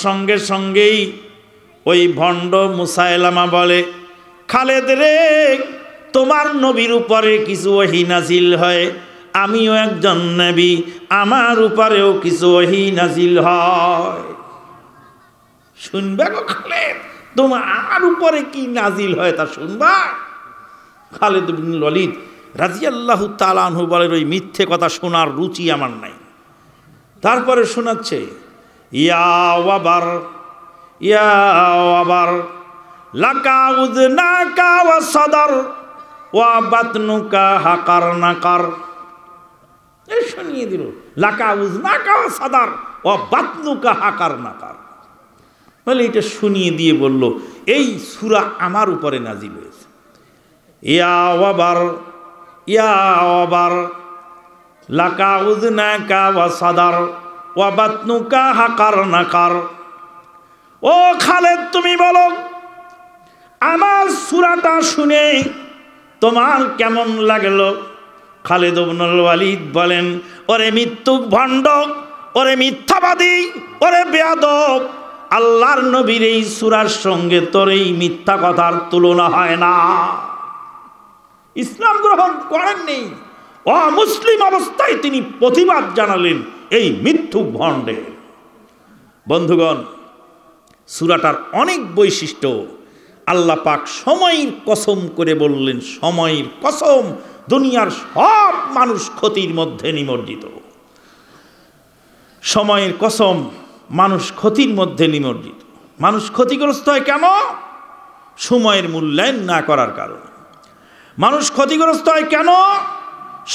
সঙ্গে সঙ্গেই ওই ভণ্ড মুসাইলামা বলে খালেদ রে তোমার নবীর উপরে কিছু ওহি নাজিল হয় আমিও একজন নবী আমার উপরেও কিছু ওহি নাজিল হয় শুনবে গো খালেদ তোমার উপরে কি নাজিল হয় তা শুনবা খালেদ বিন ললিত রাজিয়াল্লাহ তালানহু বলের ওই মিথ্যে কথা শোনার রুচি আমার নাই তারপরে শোনাচ্ছে বাতনুকা হাকার নাকার শুনিয়ে দিল লাকাউজ না কা সাদার ও বাতনুকা হাকার নাকার বলে এটা শুনিয়ে দিয়ে বলল এই সুরা আমার উপরে নাজিল হয়েছে ইয়া আবার ইয়া আবার লাকা উজনা কা ওয়া সাদার ওয়া বাতনুকা হাকার নাকার ও খালেদ তুমি বলো আমার সুরাটা শুনে তোমার কেমন লাগলো খালেদ অবনুল ওয়ালিদ বলেন ওরে মৃত্যুক ভণ্ডক ওরে মিথ্যাবাদী ওরে বেয়াদব আল্লাহর নবীর এই সুরার সঙ্গে তোর এই মিথ্যা কথার তুলনা হয় না ইসলাম গ্রহণ করেননি অমুসলিম অবস্থায় তিনি প্রতিবাদ জানালেন এই মৃত্যু ভণ্ডে বন্ধুগণ সুরাটার অনেক বৈশিষ্ট্য আল্লাহ পাক সময়ের কসম করে বললেন সময়ের কসম দুনিয়ার সব মানুষ ক্ষতির মধ্যে নিমজ্জিত সময়ের কসম মানুষ ক্ষতির মধ্যে নিমজ্জিত মানুষ ক্ষতিগ্রস্ত হয় কেন সময়ের মূল্যায়ন না করার কারণে মানুষ ক্ষতিগ্রস্ত হয় কেন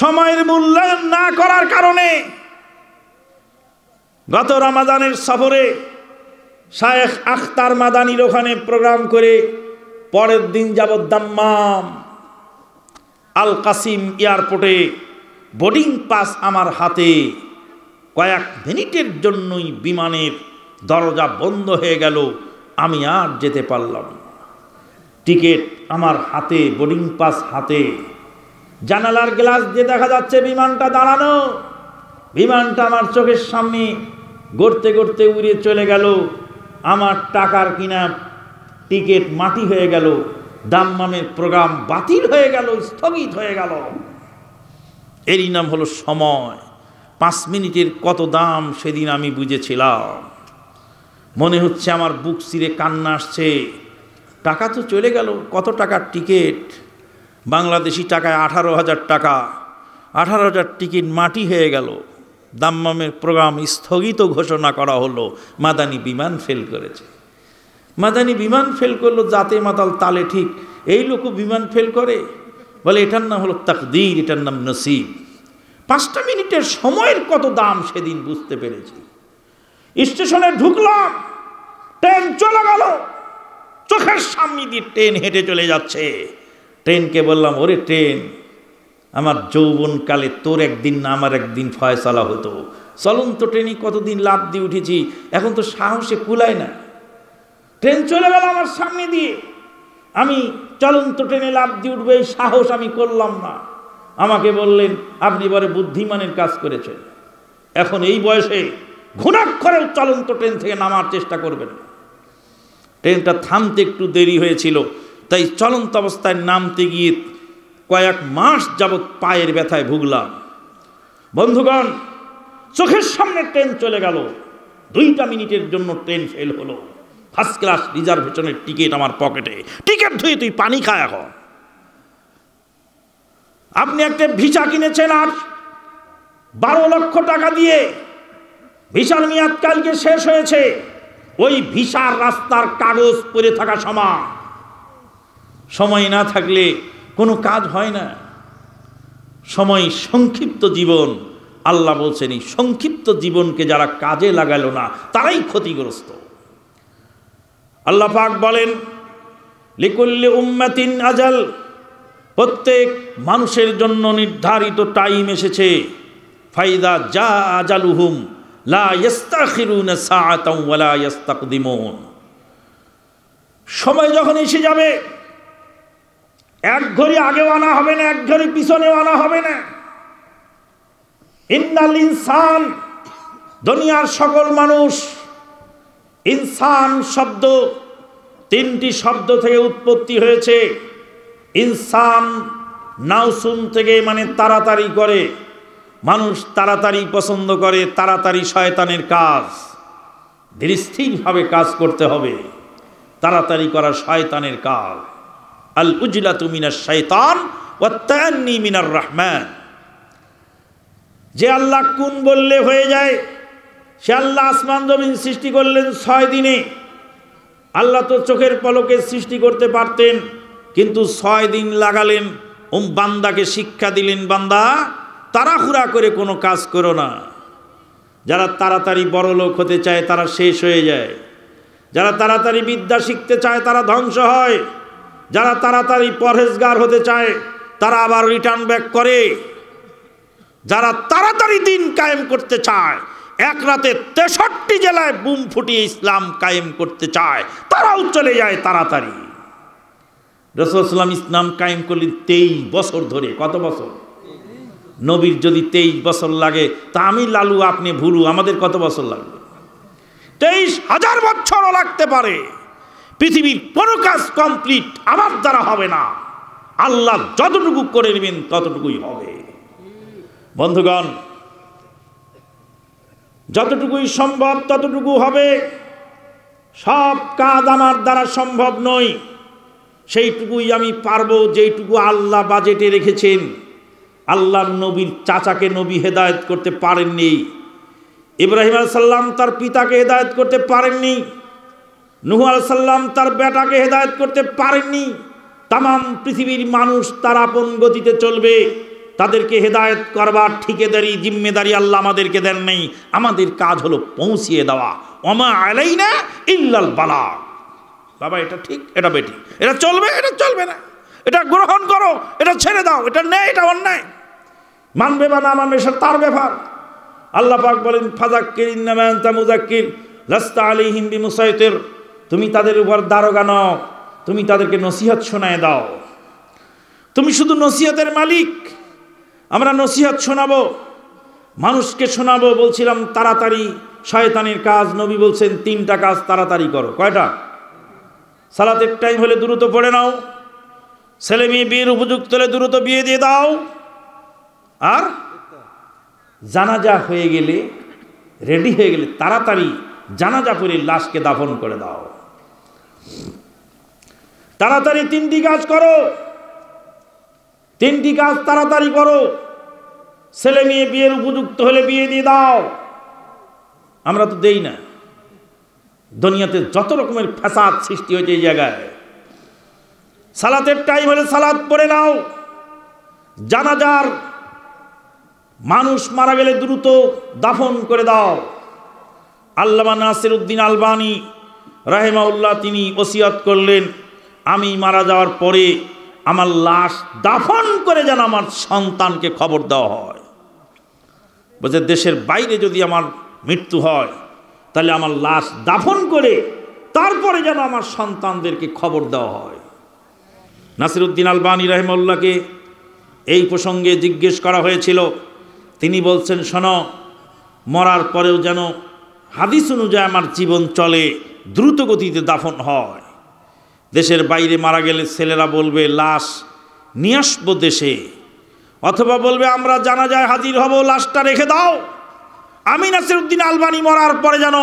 সময়ের মূল্যায়ন না করার কারণে গত রামাদানের সফরে শায়েখ আখতার মাদানির ওখানে প্রোগ্রাম করে পরের দিন যাব দাম্মাম আল কাসিম এয়ারপোর্টে বোর্ডিং পাস আমার হাতে কয়েক মিনিটের জন্যই বিমানের দরজা বন্ধ হয়ে গেল আমি আর যেতে পারলাম টিকিট আমার হাতে বোর্ডিং পাস হাতে জানালার গ্লাস দিয়ে দেখা যাচ্ছে বিমানটা দাঁড়ানো বিমানটা আমার চোখের সামনে গড়তে গড়তে উড়ে চলে গেল আমার টাকার কিনা টিকিট মাটি হয়ে গেল দাম্মামের প্রোগ্রাম বাতিল হয়ে গেল স্থগিত হয়ে গেল এরই নাম হলো সময় পাঁচ মিনিটের কত দাম সেদিন আমি বুঝেছিলাম মনে হচ্ছে আমার বুক চিরে কান্না আসছে টাকা তো চলে গেল কত টাকার টিকিট বাংলাদেশি টাকায় আঠারো হাজার টাকা আঠারো হাজার টিকিট মাটি হয়ে গেল দাম্মামের প্রোগ্রাম স্থগিত ঘোষণা করা হলো মাদানি বিমান ফেল করেছে মাদানি বিমান ফেল করলো জাতে মাতাল তালে ঠিক এই লোকও বিমান ফেল করে বলে এটার নাম হলো তাকদির এটার নাম নসিব পাঁচটা মিনিটের সময়ের কত দাম সেদিন বুঝতে পেরেছি স্টেশনে ঢুকলাম ট্রেন চলে গেল চোখের সামনে দিয়ে ট্রেন হেঁটে চলে যাচ্ছে ট্রেনকে বললাম ওরে ট্রেন আমার যৌবনকালে তোর একদিন না আমার একদিন ফয়সালা হতো চলন্ত ট্রেনে কতদিন লাভ দিয়ে উঠেছি এখন তো সাহসে কুলায় না ট্রেন চলে গেল আমার সামনে দিয়ে আমি চলন্ত ট্রেনে লাভ দিয়ে উঠবে এই সাহস আমি করলাম না আমাকে বললেন আপনি এবারে বুদ্ধিমানের কাজ করেছেন এখন এই বয়সে ঘুণাক্ষরে চলন্ত ট্রেন থেকে নামার চেষ্টা করবেন ট্রেনটা থামতে একটু দেরি হয়েছিল তাই চলন্ত অবস্থায় নামতে গিয়ে কয়েক মাস যাবৎ পায়ের ব্যথায় ভুগলাম বন্ধুগণ চোখের সামনে ট্রেন চলে গেল দুইটা মিনিটের জন্য ট্রেন ফেল হলো ফার্স্ট ক্লাস রিজার্ভেশনের টিকিট আমার পকেটে টিকিট ধুয়ে তুই পানি খায় এখন আপনি একটা ভিসা কিনেছেন আর বারো লক্ষ টাকা দিয়ে ভিসার মেয়াদ কালকে শেষ হয়েছে ওই ভিসার রাস্তার কাগজ পরে থাকা সময় সময় না থাকলে কোনো কাজ হয় না সময় সংক্ষিপ্ত জীবন আল্লাহ বলছেন এই সংক্ষিপ্ত জীবনকে যারা কাজে লাগালো না তারাই ক্ষতিগ্রস্ত আল্লাহ পাক বলেন লিকুল্লি উম্মাতিন আজাল প্রত্যেক মানুষের জন্য নির্ধারিত টাইম এসেছে ফাইদা যা আজালুহুম লাস্তাকিরুন সময় যখন এসে যাবে এক ঘড়ি আগেও আনা হবে না এক ঘড়ি পিছনেও আনা হবে না ইন্দাল ইনসান দুনিয়ার সকল মানুষ ইনসান শব্দ তিনটি শব্দ থেকে উৎপত্তি হয়েছে ইনসান নাউসুন থেকে মানে তাড়াতাড়ি করে মানুষ তাড়াতাড়ি পছন্দ করে তাড়াতাড়ি শয়তানের কাজ ধীরস্থিরভাবে কাজ করতে হবে তাড়াতাড়ি করা শয়তানের কাজ আল উজলা তুমিনার শয়তান ওয়াত্তায়ান্নি মিনার রহমান যে আল্লাহ কুন বললে হয়ে যায় সে আল্লাহ আসমান জমিন সৃষ্টি করলেন ছয় দিনে আল্লাহ তো চোখের পলকে সৃষ্টি করতে পারতেন কিন্তু ছয় দিন লাগালেন ওম বান্দাকে শিক্ষা দিলেন বান্দা তাড়াহুড়া করে কোনো কাজ করো না যারা তাড়াতাড়ি বড় লোক হতে চায় তারা শেষ হয়ে যায় যারা তাড়াতাড়ি বিদ্যা শিখতে চায় তারা ধ্বংস হয় যারা তাড়াতাড়ি পরহেজগার হতে চায় তারা আবার রিটার্ন ব্যাক করে যারা তাড়াতাড়ি দিন কায়েম করতে চায় এক রাতে তেষট্টি জেলায় বুম ফুটিয়ে ইসলাম কায়েম করতে চায় তারাও চলে যায় তাড়াতাড়ি রসুলাম ইসলাম কায়েম করলেন তেইশ বছর ধরে কত বছর নবীর যদি তেইশ বছর লাগে তা আমি লালু আপনি ভুলু আমাদের কত বছর লাগবে তেইশ হাজার বছরও লাগতে পারে পৃথিবীর কোনো কাজ কমপ্লিট আমার দ্বারা হবে না আল্লাহ যতটুকু করে নেবেন ততটুকুই হবে বন্ধুগণ যতটুকুই সম্ভব ততটুকু হবে সব কাজ আমার দ্বারা সম্ভব নয় সেইটুকুই আমি পারবো যেইটুকু আল্লাহ বাজেটে রেখেছেন আল্লাহ নবীর চাচাকে নবী হেদায়ত করতে পারেননি ইব্রাহিম সাল্লাম তার পিতাকে হেদায়ত করতে পারেননি নুহ সাল্লাম তার বেটাকে হেদায়ত করতে পারেননি তাম পৃথিবীর মানুষ তার আপন গতিতে চলবে তাদেরকে হেদায়ত করবার ঠিকেদারি জিম্মেদারি আল্লাহ আমাদেরকে দেন নেই আমাদের কাজ হলো পৌঁছিয়ে দেওয়া অমা আলাই না ইল্লাল বালা বাবা এটা ঠিক এটা বেটি এটা চলবে এটা চলবে না এটা গ্রহণ করো এটা ছেড়ে দাও এটা নেই এটা অন্যায় মানবে বা না মানবে সেটা তার ব্যাপার আল্লাহ পাক বলেন ফাজাক্কির ইন্নামায়ন্তা মুজাক্কির লাস্তা আলী হিম্বি মুসাইতের তুমি তাদের উপর দারোগা নাও তুমি তাদেরকে নসিহত শোনায় দাও তুমি শুধু নসিহতের মালিক আমরা নসিহত শোনাবো মানুষকে শোনাবো বলছিলাম তাড়াতাড়ি শয়তানের কাজ নবী বলছেন তিনটা কাজ তাড়াতাড়ি করো কয়টা সালাতের টাইম হলে দ্রুত পড়ে নাও ছেলে মেয়ে বিয়ের উপযুক্ত হলে দ্রুত বিয়ে দিয়ে দাও আর জানাজা হয়ে গেলে রেডি হয়ে গেলে তাড়াতাড়ি জানাজা করে লাশকে দাফন করে দাও তাড়াতাড়ি তিনটি কাজ করো তিনটি কাজ তাড়াতাড়ি করো ছেলে মেয়ে বিয়ের উপযুক্ত হলে বিয়ে দিয়ে দাও আমরা তো দেই না দুনিয়াতে যত রকমের ফ্যাসাদ সৃষ্টি হয়েছে এই জায়গায় সালাতের টাইম হলে সালাদ পরে নাও জানাজার মানুষ মারা গেলে দ্রুত দাফন করে দাও আল্লামা নাসির উদ্দিন আলবানি রাহেমাউল্লাহ তিনি ওসিয়ত করলেন আমি মারা যাওয়ার পরে আমার লাশ দাফন করে যেন আমার সন্তানকে খবর দেওয়া হয় বলছে দেশের বাইরে যদি আমার মৃত্যু হয় তাহলে আমার লাশ দাফন করে তারপরে যেন আমার সন্তানদেরকে খবর দেওয়া হয় নাসিরুদ্দিন আলবানী রহমল্লাকে এই প্রসঙ্গে জিজ্ঞেস করা হয়েছিল তিনি বলছেন শোন মরার পরেও যেন হাদিস অনুযায়ী আমার জীবন চলে দ্রুত গতিতে দাফন হয় দেশের বাইরে মারা গেলে ছেলেরা বলবে লাশ নিয়ে আসবো দেশে অথবা বলবে আমরা জানা যায় হাজির হব লাশটা রেখে দাও আমি নাসিরুদ্দিন আলবানি মরার পরে যেন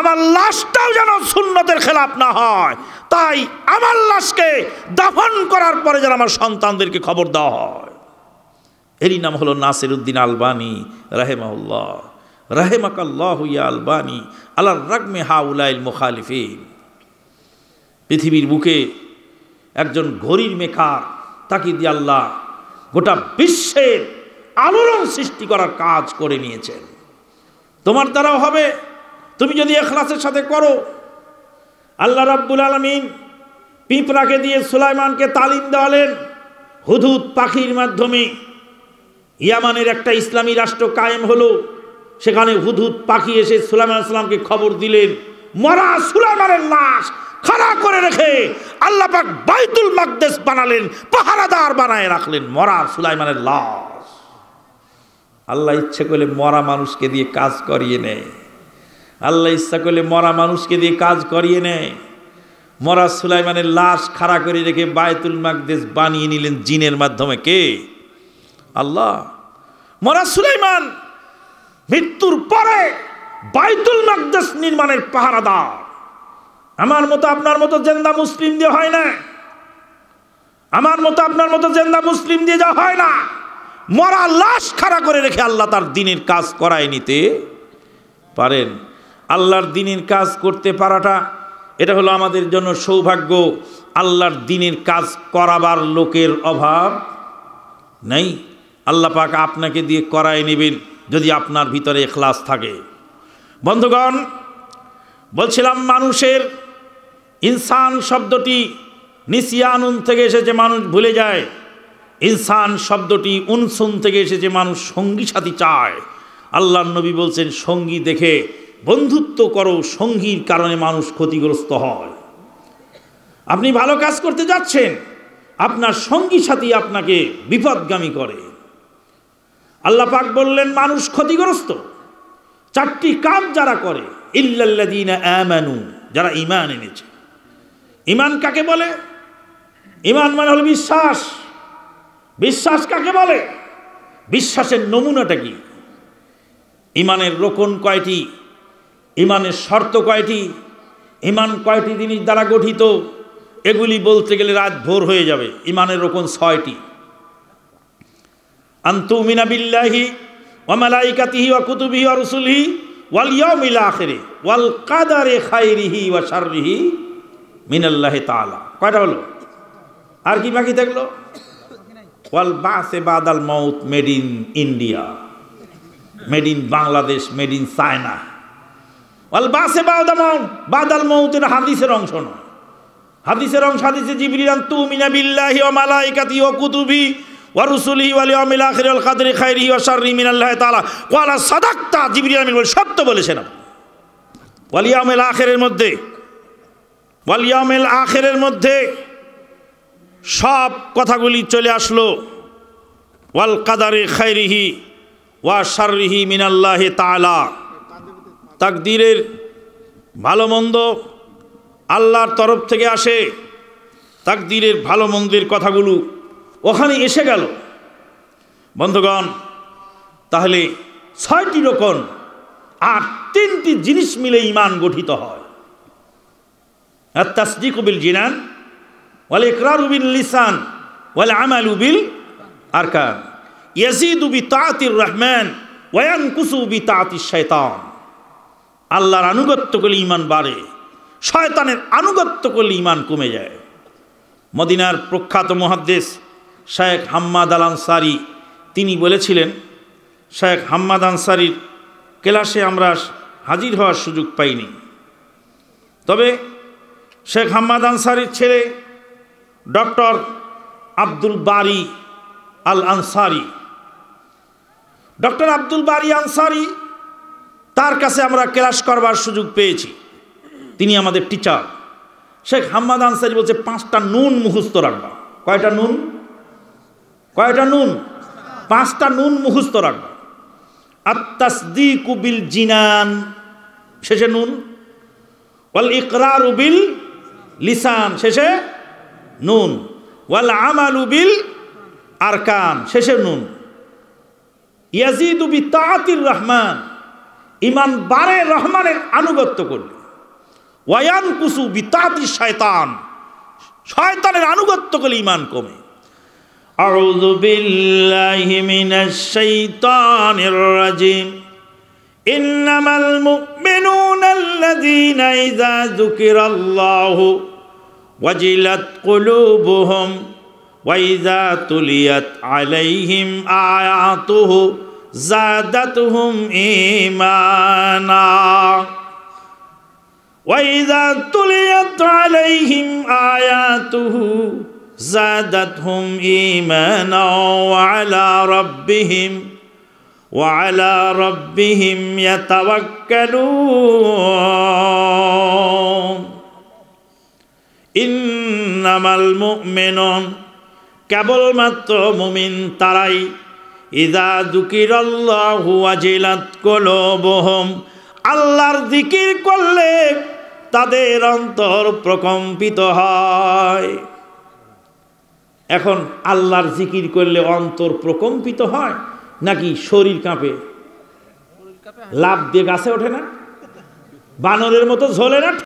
আমার লাশটাও যেন সুন্নতের খেলাপ না হয় তাই আমার লাশকে দাফন করার পরে যেন আমার সন্তানদেরকে খবর দেওয়া হয় এরই নাম হলো নাসিরুদ্দিন আলবানি রাহেমাউল্লাহ রাহেমাকাল্লাহ ইয়া আলবানি আল্লাহ রাগমে হাউলাইল মুখালিফিন পৃথিবীর বুকে একজন ঘড়ির মেকার তাকে দিয়ে আল্লাহ গোটা বিশ্বের আলোড়ন সৃষ্টি করার কাজ করে নিয়েছেন তোমার দ্বারাও হবে তুমি যদি এখলাসের সাথে করো আল্লাহ রাব্বুল আলমিন পিঁপড়াকে দিয়ে সুলাইমানকে তালিম দেওয়ালেন হুদুদ পাখির মাধ্যমে ইয়ামানের একটা ইসলামী রাষ্ট্র কায়েম হলো সেখানে হুদুদ পাখি এসে সুলাইমান ইসলামকে খবর দিলেন মরা সুলাইমানের লাশ খাড়া করে রেখে আল্লাপাক বাইতুল মাকদেশ বানালেন পাহারাদার বানায় রাখলেন মরা সুলাইমানের লাশ আল্লাহ ইচ্ছে করলে মরা মানুষকে দিয়ে কাজ করিয়ে নেয় আল্লাহ ইচ্ছা করলে মরা মানুষকে দিয়ে কাজ করিয়ে নেয় মরা সুলাইমানের লাশ খাড়া করে রেখে বায়তুল মাকদেশ বানিয়ে নিলেন জিনের মাধ্যমে কে আল্লাহ মরা সুলাইমান মৃত্যুর পরে বাইতুল মাকদেশ নির্মাণের পাহারা দাও আমার মতো আপনার মতো জেন্দা মুসলিম দিয়ে হয় না আমার মতো আপনার মতো জেন্দা মুসলিম দিয়ে যা হয় না মরা লাশ খাড়া করে রেখে আল্লাহ তার দিনের কাজ করায় নিতে পারেন আল্লাহর দিনের কাজ করতে পারাটা এটা হলো আমাদের জন্য সৌভাগ্য আল্লাহর দিনের কাজ করাবার লোকের অভাব নেই আল্লাহ পাক আপনাকে দিয়ে করায় নেবেন যদি আপনার ভিতরে এখলাস থাকে বন্ধুগণ বলছিলাম মানুষের ইনসান শব্দটি নিসিয়ানুন থেকে এসেছে মানুষ ভুলে যায় ইনসান শব্দটি উনসুন থেকে এসেছে মানুষ সঙ্গী সাথী চায় আল্লাহ নবী বলছেন সঙ্গী দেখে বন্ধুত্ব করো সঙ্গীর কারণে মানুষ ক্ষতিগ্রস্ত হয় আপনি ভালো কাজ করতে যাচ্ছেন আপনার সঙ্গী সাথী আপনাকে বিপদগামী করে আল্লাহ পাক বললেন মানুষ ক্ষতিগ্রস্ত চারটি কাজ যারা করে ইল্লাল্লাদিনা যারা ইমান এনেছে ইমান কাকে বলে ইমান মানে হল বিশ্বাস বিশ্বাস কাকে বলে বিশ্বাসের নমুনাটা কি ইমানের রোকন কয়টি ইমানের শর্ত কয়টি ইমান কয়টি জিনিস দ্বারা গঠিত এগুলি বলতে গেলে রাত ভোর হয়ে যাবে ইমানের রোকন ছয়টি আন্তুমিনা বিল্লাহি ওমালাইকাতিহি ওয়া কুতুবিহি ওয়া রসুলহি ওয়াল ইয়াউমিল আখিরে ওয়াল কাদারে খাইরিহি ওয়া শাররিহি মিনাল্লাহি তালা কয়টা হলো আর কি বাকি থাকলো ওয়াল বাসে বাদাল মাউথ made in India made in Bangladesh made in China ওয়াল বাসে বাদামাউন বাদাল এটা হাদিসের অংশ নয় হাদিসের অংশ হাদিসে জিবরিয়ান তু মিনা বিল্লাহি ওয়া মালাইকাতি ওয়া কুতুবি ওয়া রুসুলিহি ওয়াল ইয়াউমিল আখির আল কাদরি খাইরি ওয়া শাররি মিনাল্লাহি তাআলা ক্বালা সাদাকতা জিবরিয়ান আমিন বলে সত্য বলেছেন ওয়াল ইয়াউমিল আখিরের মধ্যে ওয়াল মেল আখিরের মধ্যে সব কথাগুলি চলে আসলো ওয়াল কাদারে খাইরিহি ওয়া শারিহি মিনাল্লাহে তালা তাকদিরের ভালো মন্দ আল্লাহর তরফ থেকে আসে তাকদিরের ভালো মন্দের কথাগুলো ওখানে এসে গেল বন্ধুগণ তাহলে ছয়টি রকম আর তিনটি জিনিস মিলে ইমান গঠিত হয় আর তাসদিকবিল জিনান ওয়াল ইকরার উবিল লিসান ওয়াল আমাল উবিল আরকান ইয়াজিদু বি তাআতির রহমান ওয়ান কুসু বি তাআতির শয়তান আল্লাহর আনুগত্য করলে ইমান বাড়ে শয়তানের আনুগত্য করলে ইমান কমে যায় মদিনার প্রখ্যাত মহাদ্দেশ শেখ হাম্মাদ আল আনসারি তিনি বলেছিলেন শেখ হাম্মাদ আনসারির ক্লাসে আমরা হাজির হওয়ার সুযোগ পাইনি তবে শেখ হাম্মাদ আনসারির ছেলে doctor Abdul Bari Al Ansari doctor Abdul Bari Ansari তার কাছে আমরা ক্লাস করবার সুযোগ পেয়েছি তিনি আমাদের টিচার শেখ হাম্মাদ আনসারি বলছে পাঁচটা নুন মুখস্থ রাখবা কয়টা নুন কয়টা নুন পাঁচটা নুন মুখস্থ রাখবা দি কুবিল জিনান শেষে নুন ওয়াল ইকরার উবিল লিসান শেষে নুন ওয়াল উবিল বিল কান শেষের নুন ইয়াজিদ বি তাহাতির রহমান ইমান বারে রহমানের আনুগত্য করবে ওয়ান কুসু বি তাহাতি শয়তান শয়তানের আনুগত্য করলে ইমান কমে أعوذ بالله من الشيطان الرجيم إنما المؤمنون الذين إذا ذكر الله وجلت قلوبهم واذا تليت عليهم اياته زادتهم ايمانا واذا تليت عليهم اياته زادتهم ايمانا وعلى ربهم وعلى ربهم يتوكلون ইন্নামাল মুমিনুন কেবলমাত্র মুমিন তারাই ইদা দুকির আল্লাহুয়াজিলাত কলবহম আল্লাহর জিকির করলে তাদের অন্তর প্রকম্পিত হয় এখন আল্লাহর জিকির করলে অন্তর প্রকম্পিত হয় নাকি শরীর কাঁপে লাভ দিয়ে গাছে ওঠে না বানরের মতো ঝোলে না